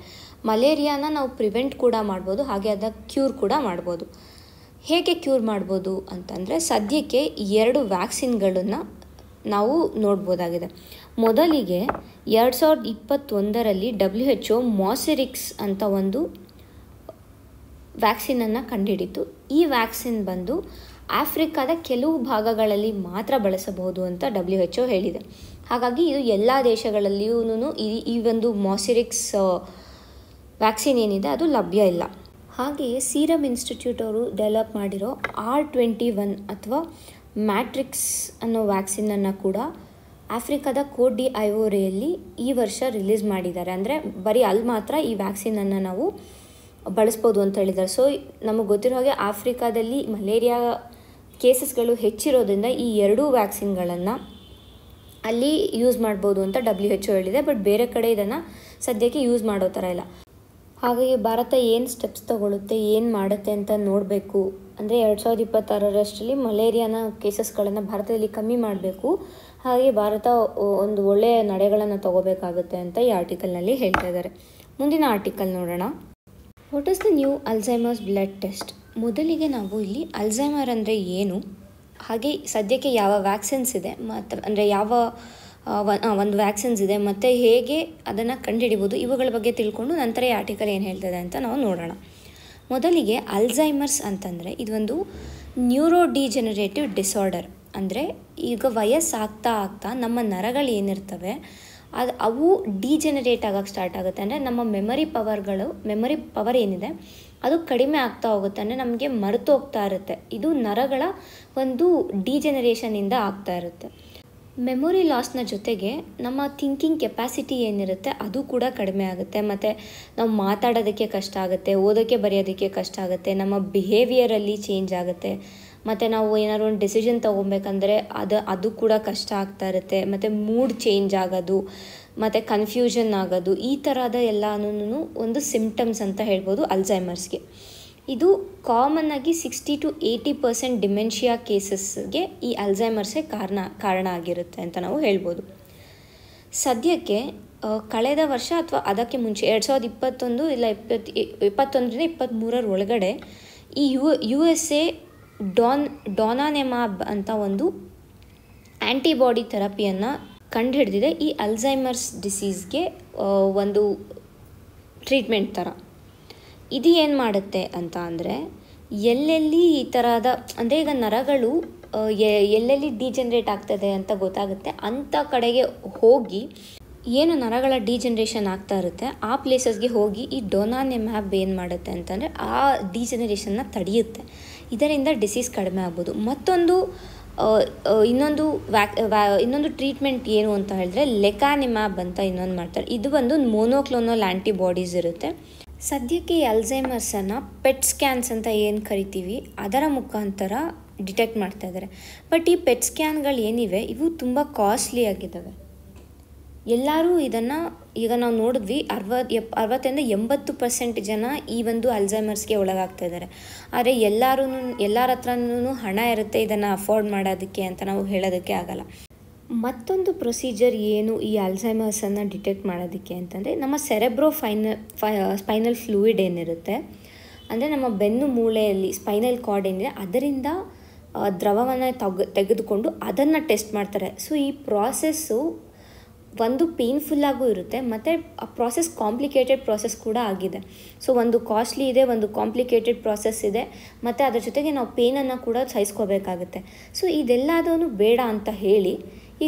ಮಲೇರಿಯಾನ ನಾವು ಪ್ರಿವೆಂಟ್ ಕೂಡ ಮಾಡ್ಬೋದು ಹಾಗೆ ಅದ ಕ್ಯೂರ್ ಕೂಡ ಮಾಡ್ಬೋದು ಹೇಗೆ ಕ್ಯೂರ್ ಮಾಡ್ಬೋದು ಅಂತಂದರೆ ಸದ್ಯಕ್ಕೆ ಎರಡು ವ್ಯಾಕ್ಸಿನ್ಗಳನ್ನು ನಾವು ನೋಡ್ಬೋದಾಗಿದೆ ಮೊದಲಿಗೆ ಎರಡು ಸಾವಿರದ ಇಪ್ಪತ್ತೊಂದರಲ್ಲಿ ಡಬ್ಲ್ಯೂ ಹೆಚ್ ಒ ಮಾಸಿರಿಕ್ಸ್ ಅಂತ ಒಂದು ವ್ಯಾಕ್ಸಿನನ್ನು ಕಂಡುಹಿಡಿತು ಈ ವ್ಯಾಕ್ಸಿನ್ ಬಂದು ಆಫ್ರಿಕಾದ ಕೆಲವು ಭಾಗಗಳಲ್ಲಿ ಮಾತ್ರ ಬಳಸಬಹುದು ಅಂತ ಡಬ್ಲ್ಯೂ ಹೆಚ್ ಒ ಹೇಳಿದೆ ಹಾಗಾಗಿ ಇದು ಎಲ್ಲ ದೇಶಗಳಲ್ಲಿಯೂ ಈ ಈ ಒಂದು ಮಾಸಿರಿಕ್ಸ್ ವ್ಯಾಕ್ಸಿನ್ ಏನಿದೆ ಅದು ಲಭ್ಯ ಇಲ್ಲ ಹಾಗೆಯೇ ಸೀರಮ್ ಇನ್ಸ್ಟಿಟ್ಯೂಟ್ ಅವರು ಡೆವಲಪ್ ಮಾಡಿರೋ ಆರ್ ಟ್ವೆಂಟಿ ಒನ್ ಅಥವಾ ಮ್ಯಾಟ್ರಿಕ್ಸ್ ಅನ್ನೋ ವ್ಯಾಕ್ಸಿನನ್ನು ಕೂಡ ಆಫ್ರಿಕಾದ ಕೋಡ್ ಡಿ ಐವೋರಿಯಲ್ಲಿ ಈ ವರ್ಷ ರಿಲೀಸ್ ಮಾಡಿದ್ದಾರೆ ಅಂದರೆ ಬರೀ ಅಲ್ಲಿ ಮಾತ್ರ ಈ ವ್ಯಾಕ್ಸಿನನ್ನು ನಾವು ಬಳಸ್ಬೋದು ಅಂತ ಹೇಳಿದ್ದಾರೆ ಸೊ ನಮಗೆ ಗೊತ್ತಿರೋ ಹಾಗೆ ಆಫ್ರಿಕಾದಲ್ಲಿ ಮಲೇರಿಯಾ ಕೇಸಸ್ಗಳು ಹೆಚ್ಚಿರೋದ್ರಿಂದ ಈ ಎರಡೂ ವ್ಯಾಕ್ಸಿನ್ಗಳನ್ನು ಅಲ್ಲಿ ಯೂಸ್ ಮಾಡ್ಬೋದು ಅಂತ ಡಬ್ಲ್ಯೂ ಎಚ್ ಹೇಳಿದೆ ಬಟ್ ಬೇರೆ ಕಡೆ ಇದನ್ನು ಸದ್ಯಕ್ಕೆ ಯೂಸ್ ಮಾಡೋ ಥರ ಇಲ್ಲ ಹಾಗಾಗಿ ಭಾರತ ಏನು ಸ್ಟೆಪ್ಸ್ ತಗೊಳುತ್ತೆ ಏನು ಮಾಡುತ್ತೆ ಅಂತ ನೋಡಬೇಕು ಅಂದರೆ ಎರಡು ಸಾವಿರದ ಇಪ್ಪತ್ತಾರರಷ್ಟರಲ್ಲಿ ಮಲೇರಿಯಾನ ಕೇಸಸ್ಗಳನ್ನು ಭಾರತದಲ್ಲಿ ಕಮ್ಮಿ ಮಾಡಬೇಕು ಹಾಗೆ ಭಾರತ ಒಂದು ಒಳ್ಳೆಯ ನಡೆಗಳನ್ನು ತಗೋಬೇಕಾಗುತ್ತೆ ಅಂತ ಈ ಆರ್ಟಿಕಲ್ನಲ್ಲಿ ಹೇಳ್ತಾ ಇದ್ದಾರೆ ಮುಂದಿನ ಆರ್ಟಿಕಲ್ ನೋಡೋಣ what is the new Alzheimer's blood test ಮೊದಲಿಗೆ ನಾವು ಇಲ್ಲಿ ಅಲ್ಝೈಮರ್ ಅಂದರೆ ಏನು ಹಾಗೆ ಸದ್ಯಕ್ಕೆ ಯಾವ ವ್ಯಾಕ್ಸಿನ್ಸ್ ಇದೆ ಮತ್ತು ಅಂದರೆ ಯಾವ ಒಂದು ವ್ಯಾಕ್ಸಿನ್ಸ್ ಇದೆ ಮತ್ತು ಹೇಗೆ ಅದನ್ನು ಕಂಡುಹಿಡಿಬೋದು ಇವುಗಳ ಬಗ್ಗೆ ತಿಳ್ಕೊಂಡು ನಂತರ ಈ ಆರ್ಟಿಕಲ್ ಏನು ಹೇಳ್ತದೆ ಅಂತ ನಾವು ನೋಡೋಣ ಮೊದಲಿಗೆ ಅಲ್ಝೈಮರ್ಸ್ ಅಂತಂದರೆ ಇದೊಂದು ನ್ಯೂರೋ ಡಿಜೆನರೇಟಿವ್ ಡಿಸಾರ್ಡರ್ ಅಂದರೆ ಈಗ ವಯಸ್ಸಾಗ್ತಾ ಆಗ್ತಾ ನಮ್ಮ ನರಗಳು ಏನಿರ್ತವೆ ಅದು ಅವು ಡಿಜೆನರೇಟ್ ಆಗೋಕ್ಕೆ ಸ್ಟಾರ್ಟ್ ಆಗುತ್ತೆ ಅಂದರೆ ನಮ್ಮ ಮೆಮರಿ ಪವರ್ಗಳು ಮೆಮರಿ ಪವರ್ ಏನಿದೆ ಅದು ಕಡಿಮೆ ಆಗ್ತಾ ಹೋಗುತ್ತೆ ಅಂದರೆ ನಮಗೆ ಮರೆತು ಹೋಗ್ತಾ ಇರುತ್ತೆ ಇದು ನರಗಳ ಒಂದು ಡಿಜೆನರೇಷನಿಂದ ಆಗ್ತಾ ಇರುತ್ತೆ ಮೆಮೊರಿ ಲಾಸ್ನ ಜೊತೆಗೆ ನಮ್ಮ ಥಿಂಕಿಂಗ್ ಕೆಪಾಸಿಟಿ ಏನಿರುತ್ತೆ ಅದು ಕೂಡ ಕಡಿಮೆ ಆಗುತ್ತೆ ಮತ್ತು ನಾವು ಮಾತಾಡೋದಕ್ಕೆ ಕಷ್ಟ ಆಗುತ್ತೆ ಓದೋಕ್ಕೆ ಬರೆಯೋದಕ್ಕೆ ಕಷ್ಟ ಆಗುತ್ತೆ ನಮ್ಮ ಬಿಹೇವಿಯರಲ್ಲಿ ಚೇಂಜ್ ಆಗುತ್ತೆ ಮತ್ತು ನಾವು ಏನಾದ್ರು ಒಂದು ಡಿಸಿಷನ್ ತೊಗೊಬೇಕಂದ್ರೆ ಅದು ಅದು ಕೂಡ ಕಷ್ಟ ಆಗ್ತಾ ಇರುತ್ತೆ ಮತ್ತು ಮೂಡ್ ಚೇಂಜ್ ಆಗೋದು ಮತ್ತು ಕನ್ಫ್ಯೂಷನ್ ಆಗೋದು ಈ ಥರದ ಎಲ್ಲನೂ ಒಂದು ಸಿಂಪ್ಟಮ್ಸ್ ಅಂತ ಹೇಳ್ಬೋದು ಅಲ್ಝೈಮರ್ಸ್ಗೆ ಇದು ಕಾಮನ್ ಆಗಿ sixty to eighty percent dementia ಕೇಸಸ್ಗೆ ಈ ಅಲ್ಝೈಮರ್ಸೇ ಕಾರಣ ಕಾರಣ ಆಗಿರುತ್ತೆ ಅಂತ ನಾವು ಹೇಳ್ಬೋದು ಸದ್ಯಕ್ಕೆ ಕಳೆದ ವರ್ಷ ಅಥವಾ ಅದಕ್ಕೆ ಮುಂಚೆ ಎರಡು ಸಾವಿರದ ಇಪ್ಪತ್ತೊಂದು ಇಲ್ಲ ಇಪ್ಪತ್ತು ಇಪ್ಪತ್ತೊಂದರಿಂದ ಇಪ್ಪತ್ತ್ಮೂರರ ಒಳಗಡೆ ಈ ಯು ಯು ಎಸ್ ಎ ಡಾನ್ ಡೋನಾನೆಮಾಬ್ ಅಂತ ಒಂದು ಆ್ಯಂಟಿಬಾಡಿ ಥೆರಪಿಯನ್ನು ಕಂಡುಹಿಡಿದಿದೆ ಈ ಅಲ್ಝೈಮರ್ಸ್ ಡಿಸೀಸ್ಗೆ ಒಂದು ಟ್ರೀಟ್ಮೆಂಟ್ ಥರ ಇದು ಏನು ಮಾಡುತ್ತೆ ಅಂತ ಅಂದರೆ ಎಲ್ಲೆಲ್ಲಿ ಈ ಥರದ ಅಂದರೆ ಈಗ ನರಗಳು ಎಲ್ಲೆಲ್ಲಿ ಡಿಜನ್ರೇಟ್ ಆಗ್ತದೆ ಅಂತ ಗೊತ್ತಾಗುತ್ತೆ ಅಂಥ ಕಡೆಗೆ ಹೋಗಿ ಏನು ನರಗಳ ಡಿಜನ್ರೇಷನ್ ಆಗ್ತಾ ಇರುತ್ತೆ ಆ ಪ್ಲೇಸಸ್ಗೆ ಹೋಗಿ ಈ ಡೊನಾನೆ ಮ್ಯಾಪ್ ಏನು ಮಾಡುತ್ತೆ ಅಂತಂದರೆ ಆ ಡಿಜನರೇಷನ್ನ ತಡೆಯುತ್ತೆ ಇದರಿಂದ ಡಿಸೀಸ್ ಕಡಿಮೆ ಆಗ್ಬೋದು ಮತ್ತೊಂದು ಇನ್ನೊಂದು ವ್ಯಾಕ್ ಇನ್ನೊಂದು ಟ್ರೀಟ್ಮೆಂಟ್ ಏನು ಅಂತ ಹೇಳಿದ್ರೆ ಲೆಕಾನಿಮ್ಯಾಬ್ ಅಂತ ಇನ್ನೊಂದು ಮಾಡ್ತಾರೆ ಇದು ಒಂದು ಮೋನೋಕ್ಲೋನಲ್ ಆ್ಯಂಟಿಬಾಡೀಸ್ ಇರುತ್ತೆ ಸದ್ಯಕ್ಕೆ ಎಲ್ಝೈಮರ್ಸನ್ನು ಪೆಟ್ ಸ್ಕ್ಯಾನ್ಸ್ ಅಂತ ಏನು ಕರಿತೀವಿ ಅದರ ಮುಖಾಂತರ ಡಿಟೆಕ್ಟ್ ಮಾಡ್ತಾ ಇದ್ದಾರೆ ಬಟ್ ಈ ಪೆಟ್ ಸ್ಕ್ಯಾನ್ಗಳು ಏನಿವೆ ಇವು ತುಂಬ ಕಾಸ್ಟ್ಲಿ ಆಗಿದ್ದಾವೆ ಎಲ್ಲರೂ ಇದನ್ನು ಈಗ ನಾವು ನೋಡಿದ್ವಿ ಅರವತ್ತು ಎಪ್ ಅರವತ್ತರಿಂದ ಎಂಬತ್ತು ಪರ್ಸೆಂಟ್ ಜನ ಈ ಒಂದು ಅಲ್ಝೈಮರ್ಸ್ಗೆ ಒಳಗಾಗ್ತಾ ಇದ್ದಾರೆ ಆದರೆ ಎಲ್ಲರೂ ಎಲ್ಲರ ಹತ್ರನೂ ಹಣ ಇರುತ್ತೆ ಇದನ್ನು ಅಫೋರ್ಡ್ ಮಾಡೋದಕ್ಕೆ ಅಂತ ನಾವು ಹೇಳೋದಕ್ಕೆ ಆಗಲ್ಲ ಮತ್ತೊಂದು ಪ್ರೊಸೀಜರ್ ಏನು ಈ ಅಲ್ಝೈಮರ್ಸನ್ನು ಡಿಟೆಕ್ಟ್ ಮಾಡೋದಕ್ಕೆ ಅಂತಂದರೆ ನಮ್ಮ ಸೆರೆಬ್ರೋ ಫೈನಲ್ ಫೈ ಸ್ಪೈನಲ್ ಫ್ಲೂಯಿಡ್ ಏನಿರುತ್ತೆ ಅಂದರೆ ನಮ್ಮ ಬೆನ್ನು ಮೂಳೆಯಲ್ಲಿ ಸ್ಪೈನಲ್ ಕಾರ್ಡ್ ಏನಿದೆ ಅದರಿಂದ ದ್ರವವನ್ನು ತೆಗೆದುಕೊಂಡು ಅದನ್ನು ಟೆಸ್ಟ್ ಮಾಡ್ತಾರೆ ಸೊ ಈ ಪ್ರಾಸೆಸ್ಸು ಒಂದು ಪೇಯ್ನ್ಫುಲ್ಲಾಗೂ ಇರುತ್ತೆ ಮತ್ತು ಆ ಪ್ರಾಸೆಸ್ ಕಾಂಪ್ಲಿಕೇಟೆಡ್ ಪ್ರಾಸೆಸ್ ಕೂಡ ಆಗಿದೆ ಸೊ ಒಂದು ಕಾಸ್ಟ್ಲಿ ಇದೆ ಒಂದು ಕಾಂಪ್ಲಿಕೇಟೆಡ್ ಪ್ರಾಸೆಸ್ ಇದೆ ಮತ್ತು ಅದರ ಜೊತೆಗೆ ನಾವು ಪೇನನ್ನು ಕೂಡ ಸಹಿಸ್ಕೋಬೇಕಾಗುತ್ತೆ ಸೊ ಇದೆಲ್ಲದೂ ಬೇಡ ಅಂತ ಹೇಳಿ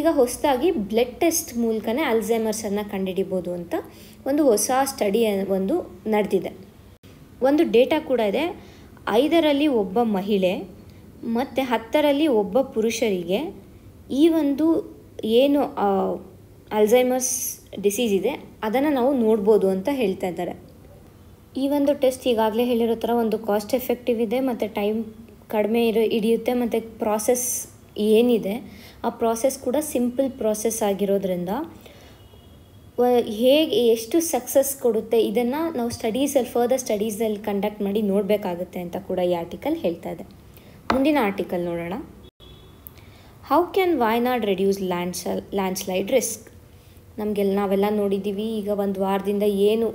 ಈಗ ಹೊಸದಾಗಿ ಬ್ಲಡ್ ಟೆಸ್ಟ್ ಮೂಲಕನೇ ಅಲ್ಝೈಮರ್ಸನ್ನು ಕಂಡುಹಿಡಿಬೋದು ಅಂತ ಒಂದು ಹೊಸ ಸ್ಟಡಿ ಒಂದು ನಡೆದಿದೆ ಒಂದು ಡೇಟಾ ಕೂಡ ಇದೆ ಐದರಲ್ಲಿ ಒಬ್ಬ ಮಹಿಳೆ ಮತ್ತು ಹತ್ತರಲ್ಲಿ ಒಬ್ಬ ಪುರುಷರಿಗೆ ಈ ಒಂದು ಏನು ಅಲ್ಝೈಮಸ್ ಡಿಸೀಸ್ ಇದೆ ಅದನ್ನು ನಾವು ನೋಡ್ಬೋದು ಅಂತ ಹೇಳ್ತಾ ಇದ್ದಾರೆ ಈ ಒಂದು ಟೆಸ್ಟ್ ಈಗಾಗಲೇ ಹೇಳಿರೋ ಥರ ಒಂದು ಕಾಸ್ಟ್ ಎಫೆಕ್ಟಿವ್ ಇದೆ ಮತ್ತು ಟೈಮ್ ಕಡಿಮೆ ಇರೋ ಹಿಡಿಯುತ್ತೆ ಮತ್ತು ಪ್ರಾಸೆಸ್ ಏನಿದೆ ಆ ಪ್ರಾಸೆಸ್ ಕೂಡ ಸಿಂಪಲ್ ಪ್ರಾಸೆಸ್ ಆಗಿರೋದ್ರಿಂದ ಹೇಗೆ ಎಷ್ಟು ಸಕ್ಸಸ್ ಕೊಡುತ್ತೆ ಇದನ್ನು ನಾವು ಸ್ಟಡೀಸಲ್ಲಿ ಫರ್ದರ್ ಸ್ಟಡೀಸಲ್ಲಿ ಕಂಡಕ್ಟ್ ಮಾಡಿ ನೋಡಬೇಕಾಗುತ್ತೆ ಅಂತ ಕೂಡ ಈ ಆರ್ಟಿಕಲ್ ಹೇಳ್ತಾ ಇದೆ ಮುಂದಿನ ಆರ್ಟಿಕಲ್ ನೋಡೋಣ how can Wayanad reduce land landslide risk ನಮಗೆಲ್ಲ ನಾವೆಲ್ಲ ನೋಡಿದ್ದೀವಿ ಈಗ ಒಂದು ವಾರದಿಂದ ಏನು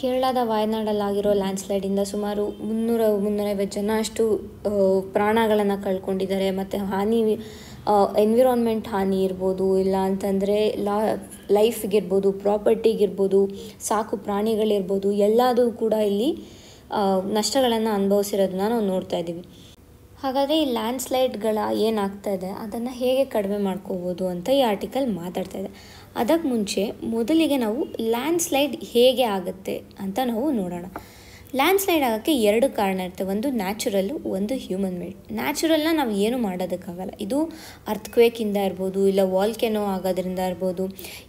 ಕೇರಳದ ಲ್ಯಾಂಡ್ ಸ್ಲೈಡಿಂದ ಸುಮಾರು ಮುನ್ನೂರ ಮುನ್ನೂರೈವತ್ತು ಜನ ಅಷ್ಟು ಪ್ರಾಣಗಳನ್ನು ಕಳ್ಕೊಂಡಿದ್ದಾರೆ ಮತ್ತು ಹಾನಿ ಎನ್ವಿರಾನ್ಮೆಂಟ್ ಹಾನಿ ಇರ್ಬೋದು ಇಲ್ಲ ಅಂತಂದರೆ ಲಾ ಲೈಫ್ಗಿರ್ಬೋದು ಪ್ರಾಪರ್ಟಿಗಿರ್ಬೋದು ಸಾಕು ಪ್ರಾಣಿಗಳಿರ್ಬೋದು ಎಲ್ಲದೂ ಕೂಡ ಇಲ್ಲಿ ನಷ್ಟಗಳನ್ನು ಅನುಭವಿಸಿರೋದನ್ನ ನಾವು ನೋಡ್ತಾ ಇದ್ದೀವಿ ಹಾಗಾದರೆ ಈ ಲ್ಯಾಂಡ್ ಸ್ಲೈಡ್ಗಳ ಏನಾಗ್ತಾ ಇದೆ ಅದನ್ನು ಹೇಗೆ ಕಡಿಮೆ ಮಾಡ್ಕೋಬೋದು ಅಂತ ಈ ಆರ್ಟಿಕಲ್ ಮಾತಾಡ್ತಾ ಇದೆ ಅದಕ್ಕೆ ಮುಂಚೆ ಮೊದಲಿಗೆ ನಾವು ಲ್ಯಾಂಡ್ ಸ್ಲೈಡ್ ಹೇಗೆ ಆಗುತ್ತೆ ಅಂತ ನಾವು ನೋಡೋಣ ಲ್ಯಾಂಡ್ ಸ್ಲೈಡ್ ಆಗೋಕ್ಕೆ ಎರಡು ಕಾರಣ ಇರುತ್ತೆ ಒಂದು ನ್ಯಾಚುರಲ್ಲು ಒಂದು ಹ್ಯೂಮನ್ ಮೇಡ್ ನ್ಯಾಚುರಲ್ನ ನಾವು ಏನು ಮಾಡೋದಕ್ಕಾಗಲ್ಲ ಇದು ಅರ್ಥಕ್ವೇಕಿಂದ ಇರ್ಬೋದು ಇಲ್ಲ ವಾಲ್ಕೆನೋ ಆಗೋದ್ರಿಂದ ಇರ್ಬೋದು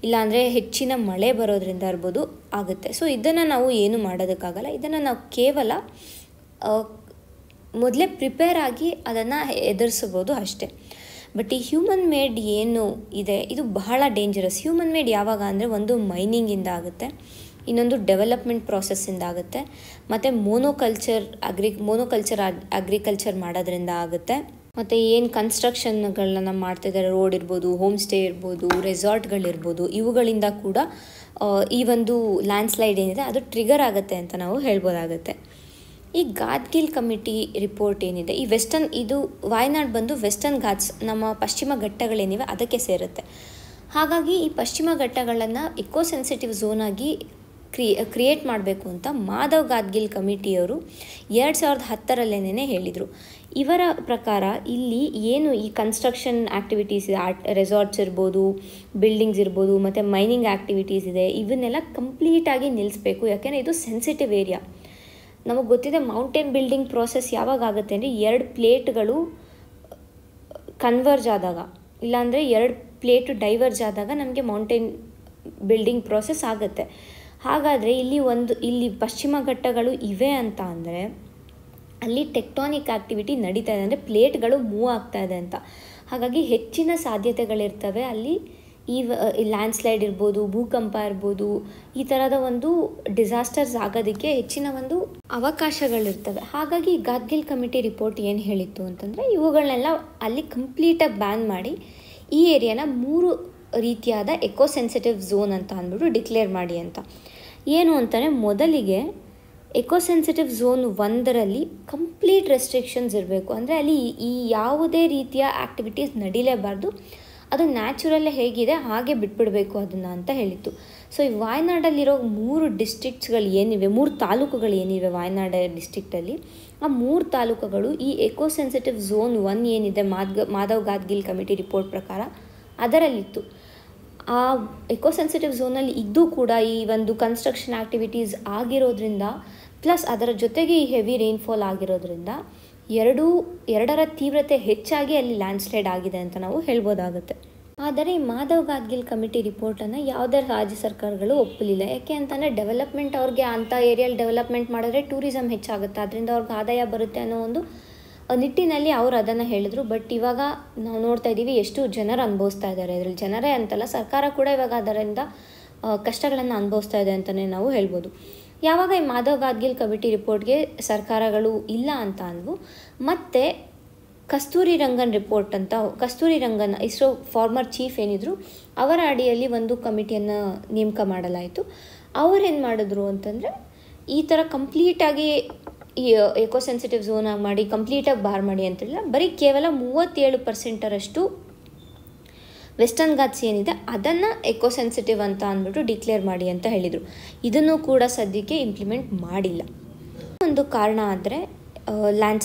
ಇಲ್ಲಾಂದರೆ ಹೆಚ್ಚಿನ ಮಳೆ ಬರೋದ್ರಿಂದ ಇರ್ಬೋದು ಆಗುತ್ತೆ ಸೊ ಇದನ್ನು ನಾವು ಏನು ಮಾಡೋದಕ್ಕಾಗಲ್ಲ ಇದನ್ನು ನಾವು ಕೇವಲ ಮೊದಲೇ ಪ್ರಿಪೇರ್ ಆಗಿ ಅದನ್ನು ಎದುರಿಸ್ಬೋದು ಅಷ್ಟೇ ಬಟ್ ಈ ಹ್ಯೂಮನ್ ಮೇಡ್ ಏನು ಇದೆ ಇದು ಬಹಳ ಡೇಂಜರಸ್ ಹ್ಯೂಮನ್ ಮೇಡ್ ಯಾವಾಗ ಅಂದರೆ ಒಂದು ಮೈನಿಂಗಿಂದ ಆಗುತ್ತೆ ಇನ್ನೊಂದು ಡೆವಲಪ್ಮೆಂಟ್ ಪ್ರಾಸೆಸ್ಸಿಂದ ಆಗುತ್ತೆ ಮತ್ತು ಮೋನೋಕಲ್ಚರ್ ಅಗ್ರಿ ಮೋನೋಕಲ್ಚರ್ ಅಗ್ರಿಕಲ್ಚರ್ ಮಾಡೋದ್ರಿಂದ ಆಗುತ್ತೆ ಮತ್ತು ಏನು ಕನ್ಸ್ಟ್ರಕ್ಷನ್ಗಳನ್ನ ಮಾಡ್ತಿದ್ದಾರೆ ರೋಡ್ ಇರ್ಬೋದು ಹೋಮ್ ಸ್ಟೇ ಇರ್ಬೋದು ರೆಸಾರ್ಟ್ಗಳಿರ್ಬೋದು ಇವುಗಳಿಂದ ಕೂಡ ಈ ಒಂದು ಲ್ಯಾಂಡ್ಸ್ಲೈಡ್ ಏನಿದೆ ಅದು ಟ್ರಿಗರ್ ಆಗುತ್ತೆ ಅಂತ ನಾವು ಹೇಳ್ಬೋದಾಗುತ್ತೆ ಈ ಗಾದ್ಗಿಲ್ ಕಮಿಟಿ ರಿಪೋರ್ಟ್ ಏನಿದೆ ಈ ವೆಸ್ಟರ್ನ್ ಇದು ವಾಯ್ನಾಡ್ ಬಂದು ವೆಸ್ಟರ್ನ್ ಘಾಟ್ಸ್ ನಮ್ಮ ಪಶ್ಚಿಮ ಘಟ್ಟಗಳೇನಿವೆ ಅದಕ್ಕೆ ಸೇರುತ್ತೆ ಹಾಗಾಗಿ ಈ ಪಶ್ಚಿಮ ಘಟ್ಟಗಳನ್ನು ಇಕೋ ಸೆನ್ಸಿಟಿವ್ ಝೋನಾಗಿ ಕ್ರಿಯೇ ಕ್ರಿಯೇಟ್ ಮಾಡಬೇಕು ಅಂತ ಮಾಧವ್ ಗಾದ್ಗಿಲ್ ಕಮಿಟಿಯವರು ಎರಡು ಸಾವಿರದ ಹತ್ತರಲ್ಲೇನೇ ಹೇಳಿದರು ಇವರ ಪ್ರಕಾರ ಇಲ್ಲಿ ಏನು ಈ ಕನ್ಸ್ಟ್ರಕ್ಷನ್ ಆ್ಯಕ್ಟಿವಿಟೀಸ್ ಇದೆ ಆರ್ಟ್ ರೆಸಾರ್ಟ್ಸ್ ಇರ್ಬೋದು ಬಿಲ್ಡಿಂಗ್ಸ್ ಇರ್ಬೋದು ಮತ್ತು ಮೈನಿಂಗ್ ಆ್ಯಕ್ಟಿವಿಟೀಸ್ ಇದೆ ಇವನ್ನೆಲ್ಲ ಕಂಪ್ಲೀಟಾಗಿ ನಿಲ್ಲಿಸಬೇಕು ಯಾಕೆಂದರೆ ಇದು ಸೆನ್ಸಿಟಿವ್ ಏರಿಯಾ ನಮಗೆ ಗೊತ್ತಿದೆ ಮೌಂಟೇನ್ ಬಿಲ್ಡಿಂಗ್ ಪ್ರೋಸೆಸ್ ಯಾವಾಗ ಆಗುತ್ತೆ ಅಂದರೆ ಎರಡು ಪ್ಲೇಟ್ಗಳು ಕನ್ವರ್ಜ್ ಆದಾಗ ಇಲ್ಲಾಂದರೆ ಎರಡು ಪ್ಲೇಟ್ ಡೈವರ್ಜ್ ಆದಾಗ ನಮಗೆ ಮೌಂಟೇನ್ ಬಿಲ್ಡಿಂಗ್ ಪ್ರೋಸೆಸ್ ಆಗುತ್ತೆ ಹಾಗಾದರೆ ಇಲ್ಲಿ ಒಂದು ಇಲ್ಲಿ ಪಶ್ಚಿಮ ಘಟ್ಟಗಳು ಇವೆ ಅಂತ ಅಂದರೆ ಅಲ್ಲಿ ಟೆಕ್ಟಾನಿಕ್ ಆ್ಯಕ್ಟಿವಿಟಿ ನಡೀತಾ ಇದೆ ಅಂದರೆ ಪ್ಲೇಟ್ಗಳು ಮೂವ್ ಆಗ್ತಾ ಇದೆ ಅಂತ ಹಾಗಾಗಿ ಹೆಚ್ಚಿನ ಸಾಧ್ಯತೆಗಳಿರ್ತವೆ ಅಲ್ಲಿ ಈ ಲ್ಯಾಂಡ್ ಸ್ಲೈಡ್ ಇರ್ಬೋದು ಭೂಕಂಪ ಇರ್ಬೋದು ಈ ಥರದ ಒಂದು ಡಿಸಾಸ್ಟರ್ಸ್ ಆಗೋದಕ್ಕೆ ಹೆಚ್ಚಿನ ಒಂದು ಅವಕಾಶಗಳಿರ್ತವೆ ಹಾಗಾಗಿ ಗಾದ್ಗಿಲ್ ಕಮಿಟಿ ರಿಪೋರ್ಟ್ ಏನು ಹೇಳಿತ್ತು ಅಂತಂದರೆ ಇವುಗಳನ್ನೆಲ್ಲ ಅಲ್ಲಿ ಕಂಪ್ಲೀಟಾಗಿ ಬ್ಯಾನ್ ಮಾಡಿ ಈ ಏರಿಯಾನ ಮೂರು ರೀತಿಯಾದ ಎಕೋ ಸೆನ್ಸಿಟಿವ್ ಝೋನ್ ಅಂತ ಅಂದ್ಬಿಟ್ಟು ಡಿಕ್ಲೇರ್ ಮಾಡಿ ಅಂತ ಏನು ಅಂತಲೇ ಮೊದಲಿಗೆ ಎಕೋ ಸೆನ್ಸಿಟಿವ್ ಝೋನ್ ಒಂದರಲ್ಲಿ ಕಂಪ್ಲೀಟ್ ರೆಸ್ಟ್ರಿಕ್ಷನ್ಸ್ ಇರಬೇಕು ಅಂದರೆ ಅಲ್ಲಿ ಈ ಯಾವುದೇ ರೀತಿಯ ಆ್ಯಕ್ಟಿವಿಟೀಸ್ ನಡೀಲೇಬಾರ್ದು ಅದು ನ್ಯಾಚುರಲ್ಲೇ ಹೇಗಿದೆ ಹಾಗೆ ಬಿಟ್ಬಿಡಬೇಕು ಅದನ್ನು ಅಂತ ಹೇಳಿತ್ತು ಸೊ ಈ ವಾಯ್ನಾಡಲ್ಲಿರೋ ಮೂರು ಡಿಸ್ಟ್ರಿಕ್ಟ್ಸ್ಗಳು ಏನಿವೆ ಮೂರು ತಾಲೂಕುಗಳು ಏನಿವೆ ವಾಯ್ನಾಡ ಡಿಸ್ಟಿಕ್ಟಲ್ಲಿ ಆ ಮೂರು ತಾಲೂಕುಗಳು ಈ ಎಕೋ ಸೆನ್ಸಿಟಿವ್ ಝೋನ್ ಒನ್ ಏನಿದೆ ಮಾದ್ಗ ಮಾಧವ್ ಗಾದ್ಗಿಲ್ ಕಮಿಟಿ ರಿಪೋರ್ಟ್ ಪ್ರಕಾರ ಅದರಲ್ಲಿತ್ತು ಆ ಎಕೋ ಸೆನ್ಸಿಟಿವ್ ಝೋನಲ್ಲಿ ಇದ್ದು ಕೂಡ ಈ ಒಂದು ಕನ್ಸ್ಟ್ರಕ್ಷನ್ ಆ್ಯಕ್ಟಿವಿಟೀಸ್ ಆಗಿರೋದ್ರಿಂದ ಪ್ಲಸ್ ಅದರ ಜೊತೆಗೆ ಈ ಹೆವಿ ರೈನ್ಫಾಲ್ ಆಗಿರೋದ್ರಿಂದ ಎರಡೂ ಎರಡರ ತೀವ್ರತೆ ಹೆಚ್ಚಾಗಿ ಅಲ್ಲಿ ಲ್ಯಾಂಡ್ಸ್ಲೈಡ್ ಆಗಿದೆ ಅಂತ ನಾವು ಹೇಳ್ಬೋದಾಗುತ್ತೆ ಆದರೆ ಈ ಮಾಧವ್ ಗಾದ್ಗಿಲ್ ಕಮಿಟಿ ರಿಪೋರ್ಟನ್ನು ಯಾವುದೇ ರಾಜ್ಯ ಸರ್ಕಾರಗಳು ಒಪ್ಪಲಿಲ್ಲ ಯಾಕೆ ಅಂತಂದರೆ ಡೆವಲಪ್ಮೆಂಟ್ ಅವ್ರಿಗೆ ಅಂಥ ಏರಿಯಲ್ಲಿ ಡೆವಲಪ್ಮೆಂಟ್ ಮಾಡಿದ್ರೆ ಟೂರಿಸಮ್ ಹೆಚ್ಚಾಗುತ್ತೆ ಅದರಿಂದ ಅವ್ರಿಗೆ ಆದಾಯ ಬರುತ್ತೆ ಅನ್ನೋ ಒಂದು ನಿಟ್ಟಿನಲ್ಲಿ ಅವರು ಅದನ್ನು ಹೇಳಿದ್ರು ಬಟ್ ಇವಾಗ ನಾವು ನೋಡ್ತಾ ಇದ್ದೀವಿ ಎಷ್ಟು ಜನರು ಅನುಭವಿಸ್ತಾ ಇದ್ದಾರೆ ಅದರಲ್ಲಿ ಜನರೇ ಅಂತಲ್ಲ ಸರ್ಕಾರ ಕೂಡ ಇವಾಗ ಅದರಿಂದ ಕಷ್ಟಗಳನ್ನು ಅನುಭವಿಸ್ತಾ ಇದೆ ಅಂತಲೇ ನಾವು ಹೇಳ್ಬೋದು ಯಾವಾಗ ಈ ಮಾಧವ್ ಗಾದ್ಗಿಲ್ ಕಮಿಟಿ ರಿಪೋರ್ಟ್ಗೆ ಸರ್ಕಾರಗಳು ಇಲ್ಲ ಅಂತ ಅಂದ್ವು ಮತ್ತು ಕಸ್ತೂರಿ ರಂಗನ್ ರಿಪೋರ್ಟ್ ಅಂತ ಕಸ್ತೂರಿ ರಂಗನ್ ಇಸ್ರೋ ಫಾರ್ಮರ್ ಚೀಫ್ ಏನಿದ್ರು ಅವರ ಅಡಿಯಲ್ಲಿ ಒಂದು ಕಮಿಟಿಯನ್ನು ನೇಮಕ ಮಾಡಲಾಯಿತು ಏನು ಮಾಡಿದ್ರು ಅಂತಂದರೆ ಈ ಥರ ಕಂಪ್ಲೀಟಾಗಿ ಈ ಎಕೋ ಸೆನ್ಸಿಟಿವ್ ಮಾಡಿ ಕಂಪ್ಲೀಟಾಗಿ ಬಾರ್ ಮಾಡಿ ಅಂತಿಲ್ಲ ಬರೀ ಕೇವಲ ಮೂವತ್ತೇಳು ಪರ್ಸೆಂಟರಷ್ಟು ವೆಸ್ಟರ್ನ್ ಗಾಟ್ಸ್ ಏನಿದೆ ಅದನ್ನು ಎಕೋ ಸೆನ್ಸಿಟಿವ್ ಅಂತ ಅಂದ್ಬಿಟ್ಟು ಡಿಕ್ಲೇರ್ ಮಾಡಿ ಅಂತ ಹೇಳಿದರು ಇದನ್ನು ಕೂಡ ಸದ್ಯಕ್ಕೆ ಇಂಪ್ಲಿಮೆಂಟ್ ಮಾಡಿಲ್ಲ ಒಂದು ಕಾರಣ ಆದರೆ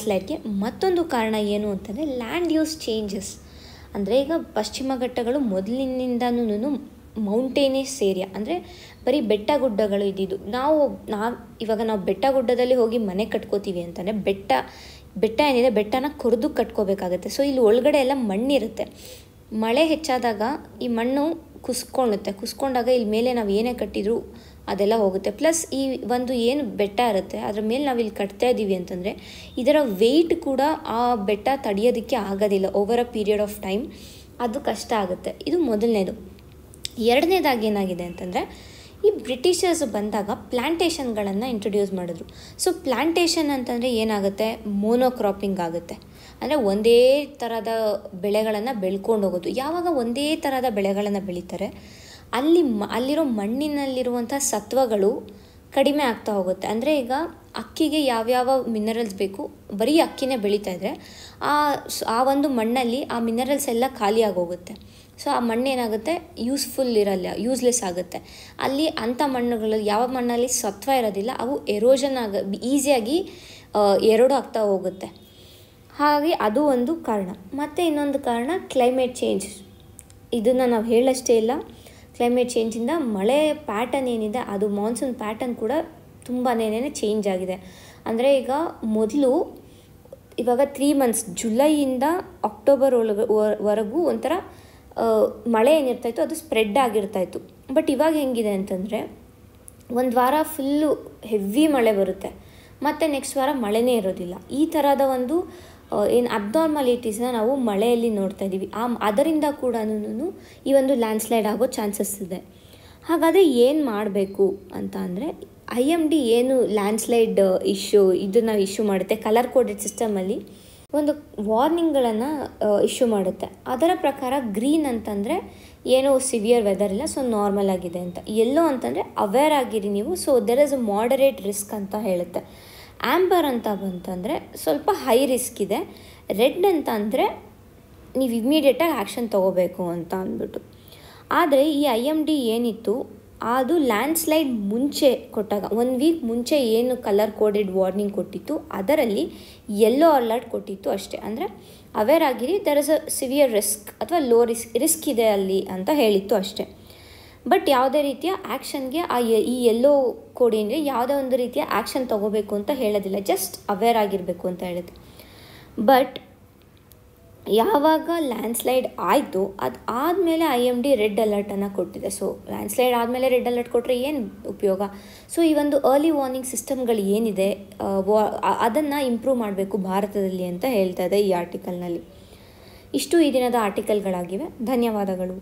ಸ್ಲೈಡ್ಗೆ ಮತ್ತೊಂದು ಕಾರಣ ಏನು ಅಂತಂದರೆ ಲ್ಯಾಂಡ್ ಯೂಸ್ ಚೇಂಜಸ್ ಅಂದರೆ ಈಗ ಪಶ್ಚಿಮ ಘಟ್ಟಗಳು ಮೊದಲಿನಿಂದನೂ ಮೌಂಟೇನಿಯಸ್ ಏರಿಯಾ ಅಂದರೆ ಬರೀ ಬೆಟ್ಟ ಗುಡ್ಡಗಳು ಇದ್ದಿದ್ದು ನಾವು ನಾವು ಇವಾಗ ನಾವು ಬೆಟ್ಟ ಗುಡ್ಡದಲ್ಲಿ ಹೋಗಿ ಮನೆ ಕಟ್ಕೋತೀವಿ ಅಂತಂದರೆ ಬೆಟ್ಟ ಬೆಟ್ಟ ಏನಿದೆ ಬೆಟ್ಟನ ಕೊರೆದು ಕಟ್ಕೋಬೇಕಾಗತ್ತೆ ಸೊ ಇಲ್ಲಿ ಒಳಗಡೆ ಎಲ್ಲ ಮಣ್ಣಿರುತ್ತೆ ಮಳೆ ಹೆಚ್ಚಾದಾಗ ಈ ಮಣ್ಣು ಕುಸ್ಕೊಳ್ಳುತ್ತೆ ಕುಸ್ಕೊಂಡಾಗ ಇಲ್ಲಿ ಮೇಲೆ ನಾವು ಏನೇ ಕಟ್ಟಿದ್ರು ಅದೆಲ್ಲ ಹೋಗುತ್ತೆ ಪ್ಲಸ್ ಈ ಒಂದು ಏನು ಬೆಟ್ಟ ಇರುತ್ತೆ ಅದ್ರ ಮೇಲೆ ನಾವು ಇಲ್ಲಿ ಕಟ್ತಾ ಇದ್ದೀವಿ ಅಂತಂದರೆ ಇದರ ವೆಯ್ಟ್ ಕೂಡ ಆ ಬೆಟ್ಟ ತಡೆಯೋದಕ್ಕೆ ಆಗೋದಿಲ್ಲ over a period of time ಅದು ಕಷ್ಟ ಆಗುತ್ತೆ ಇದು ಮೊದಲನೇದು ಎರಡನೇದಾಗಿ ಏನಾಗಿದೆ ಅಂತಂದರೆ ಈ ಬ್ರಿಟಿಷರ್ಸ್ ಬಂದಾಗ ಪ್ಲ್ಯಾಂಟೇಷನ್ಗಳನ್ನು ಇಂಟ್ರೊಡ್ಯೂಸ್ ಮಾಡಿದ್ರು ಸೊ ಪ್ಲ್ಯಾಂಟೇಷನ್ ಅಂತಂದರೆ ಏನಾಗುತ್ತೆ ಮೋನೋಕ್ರಾಪಿಂಗ್ ಆಗುತ್ತೆ ಅಂದರೆ ಒಂದೇ ಥರದ ಬೆಳೆಗಳನ್ನು ಬೆಳ್ಕೊಂಡು ಹೋಗೋದು ಯಾವಾಗ ಒಂದೇ ಥರದ ಬೆಳೆಗಳನ್ನು ಬೆಳೀತಾರೆ ಅಲ್ಲಿ ಮ ಅಲ್ಲಿರೋ ಮಣ್ಣಿನಲ್ಲಿರುವಂಥ ಸತ್ವಗಳು ಕಡಿಮೆ ಆಗ್ತಾ ಹೋಗುತ್ತೆ ಅಂದರೆ ಈಗ ಅಕ್ಕಿಗೆ ಯಾವ್ಯಾವ ಮಿನರಲ್ಸ್ ಬೇಕು ಬರೀ ಅಕ್ಕಿನೇ ಬೆಳೀತಾ ಇದ್ದರೆ ಆ ಆ ಒಂದು ಮಣ್ಣಲ್ಲಿ ಆ ಮಿನರಲ್ಸ್ ಎಲ್ಲ ಹೋಗುತ್ತೆ ಸೊ ಆ ಮಣ್ಣೇನಾಗುತ್ತೆ ಏನಾಗುತ್ತೆ ಯೂಸ್ಫುಲ್ ಇರಲ್ಲ ಯೂಸ್ಲೆಸ್ ಆಗುತ್ತೆ ಅಲ್ಲಿ ಅಂಥ ಮಣ್ಣುಗಳಲ್ಲಿ ಯಾವ ಮಣ್ಣಲ್ಲಿ ಸತ್ವ ಇರೋದಿಲ್ಲ ಅವು ಎರೋಜನ್ ಆಗ ಈಸಿಯಾಗಿ ಎರಡು ಆಗ್ತಾ ಹೋಗುತ್ತೆ ಹಾಗೆ ಅದು ಒಂದು ಕಾರಣ ಮತ್ತು ಇನ್ನೊಂದು ಕಾರಣ ಕ್ಲೈಮೇಟ್ ಚೇಂಜ್ ಇದನ್ನು ನಾವು ಹೇಳಷ್ಟೇ ಇಲ್ಲ ಕ್ಲೈಮೇಟ್ ಚೇಂಜಿಂದ ಮಳೆ ಪ್ಯಾಟರ್ನ್ ಏನಿದೆ ಅದು ಮಾನ್ಸೂನ್ ಪ್ಯಾಟರ್ನ್ ಕೂಡ ತುಂಬಾ ಚೇಂಜ್ ಆಗಿದೆ ಅಂದರೆ ಈಗ ಮೊದಲು ಇವಾಗ ತ್ರೀ ಮಂತ್ಸ್ ಜುಲೈಯಿಂದ ಅಕ್ಟೋಬರ್ ಒಳಗೆ ವರೆಗೂ ಒಂಥರ ಮಳೆ ಏನಿರ್ತಾಯಿತ್ತು ಅದು ಸ್ಪ್ರೆಡ್ ಆಗಿರ್ತಾಯಿತ್ತು ಬಟ್ ಇವಾಗ ಹೆಂಗಿದೆ ಅಂತಂದರೆ ಒಂದು ವಾರ ಫುಲ್ಲು ಹೆವಿ ಮಳೆ ಬರುತ್ತೆ ಮತ್ತು ನೆಕ್ಸ್ಟ್ ವಾರ ಮಳೆನೇ ಇರೋದಿಲ್ಲ ಈ ಥರದ ಒಂದು ಏನು ಅಬ್ನಾರ್ಮಾಲಿಟೀಸ್ನ ನಾವು ಮಳೆಯಲ್ಲಿ ನೋಡ್ತಾ ಇದ್ದೀವಿ ಆ ಅದರಿಂದ ಕೂಡ ಈ ಒಂದು ಸ್ಲೈಡ್ ಆಗೋ ಚಾನ್ಸಸ್ ಇದೆ ಹಾಗಾದರೆ ಏನು ಮಾಡಬೇಕು ಅಂತ ಅಂದರೆ ಐ ಎಮ್ ಡಿ ಏನು ಸ್ಲೈಡ್ ಇಶ್ಯೂ ಇದನ್ನು ಇಶ್ಯೂ ಮಾಡುತ್ತೆ ಕಲರ್ ಕೋಡೆಡ್ ಸಿಸ್ಟಮಲ್ಲಿ ಒಂದು ವಾರ್ನಿಂಗ್ಗಳನ್ನು ಇಶ್ಯೂ ಮಾಡುತ್ತೆ ಅದರ ಪ್ರಕಾರ ಗ್ರೀನ್ ಅಂತಂದರೆ ಏನೋ ಸಿವಿಯರ್ ವೆದರ್ ಇಲ್ಲ ಸೊ ನಾರ್ಮಲ್ ಆಗಿದೆ ಅಂತ ಎಲ್ಲೋ ಅಂತಂದರೆ ಅವೇರ್ ಆಗಿರಿ ನೀವು so there is a moderate risk ಅಂತ ಹೇಳುತ್ತೆ ಆ್ಯಂಬರ್ ಅಂತ ಬಂತಂದರೆ ಸ್ವಲ್ಪ ಹೈ ರಿಸ್ಕ್ ಇದೆ ರೆಡ್ ಅಂತ ಅಂದರೆ ನೀವು ಇಮ್ಮಿಡಿಯೇಟಾಗಿ ಆ್ಯಕ್ಷನ್ ತೊಗೋಬೇಕು ಅಂತ ಅಂದ್ಬಿಟ್ಟು ಆದರೆ ಈ ಐ ಎಮ್ ಡಿ ಏನಿತ್ತು ಅದು ಲ್ಯಾಂಡ್ಸ್ಲೈಡ್ ಮುಂಚೆ ಕೊಟ್ಟಾಗ ಒನ್ ವೀಕ್ ಮುಂಚೆ ಏನು ಕಲರ್ ಕೋಡೆಡ್ ವಾರ್ನಿಂಗ್ ಕೊಟ್ಟಿತ್ತು ಅದರಲ್ಲಿ ಯೆಲ್ಲೋ ಅಲರ್ಟ್ ಕೊಟ್ಟಿತ್ತು ಅಷ್ಟೇ ಅಂದರೆ ಅವೇರ್ ಆಗಿರಿ there is a severe risk ಅಥವಾ ಲೋ ರಿಸ್ಕ್ ರಿಸ್ಕ್ ಇದೆ ಅಲ್ಲಿ ಅಂತ ಹೇಳಿತ್ತು ಅಷ್ಟೇ ಬಟ್ ಯಾವುದೇ ರೀತಿಯ ಆ್ಯಕ್ಷನ್ಗೆ ಆ ಈ ಎಲ್ಲೋ ಕೋಡಿ ಅಂದರೆ ಯಾವುದೇ ಒಂದು ರೀತಿಯ ಆ್ಯಕ್ಷನ್ ತಗೋಬೇಕು ಅಂತ ಹೇಳೋದಿಲ್ಲ ಜಸ್ಟ್ ಅವೇರ್ ಆಗಿರಬೇಕು ಅಂತ ಹೇಳಿದೆ ಬಟ್ ಯಾವಾಗ ಸ್ಲೈಡ್ ಆಯಿತು ಅದು ಆದಮೇಲೆ ಐ ಎಮ್ ಡಿ ರೆಡ್ ಅಲರ್ಟನ್ನು ಕೊಟ್ಟಿದೆ ಸೊ ಸ್ಲೈಡ್ ಆದಮೇಲೆ ರೆಡ್ ಅಲರ್ಟ್ ಕೊಟ್ಟರೆ ಏನು ಉಪಯೋಗ ಸೊ ಈ ಒಂದು ಅರ್ಲಿ ವಾರ್ನಿಂಗ್ ಸಿಸ್ಟಮ್ಗಳು ಏನಿದೆ ಅದನ್ನು ಇಂಪ್ರೂವ್ ಮಾಡಬೇಕು ಭಾರತದಲ್ಲಿ ಅಂತ ಹೇಳ್ತಾ ಇದೆ ಈ ಆರ್ಟಿಕಲ್ನಲ್ಲಿ ಇಷ್ಟು ಈ ದಿನದ ಆರ್ಟಿಕಲ್ಗಳಾಗಿವೆ ಧನ್ಯವಾದಗಳು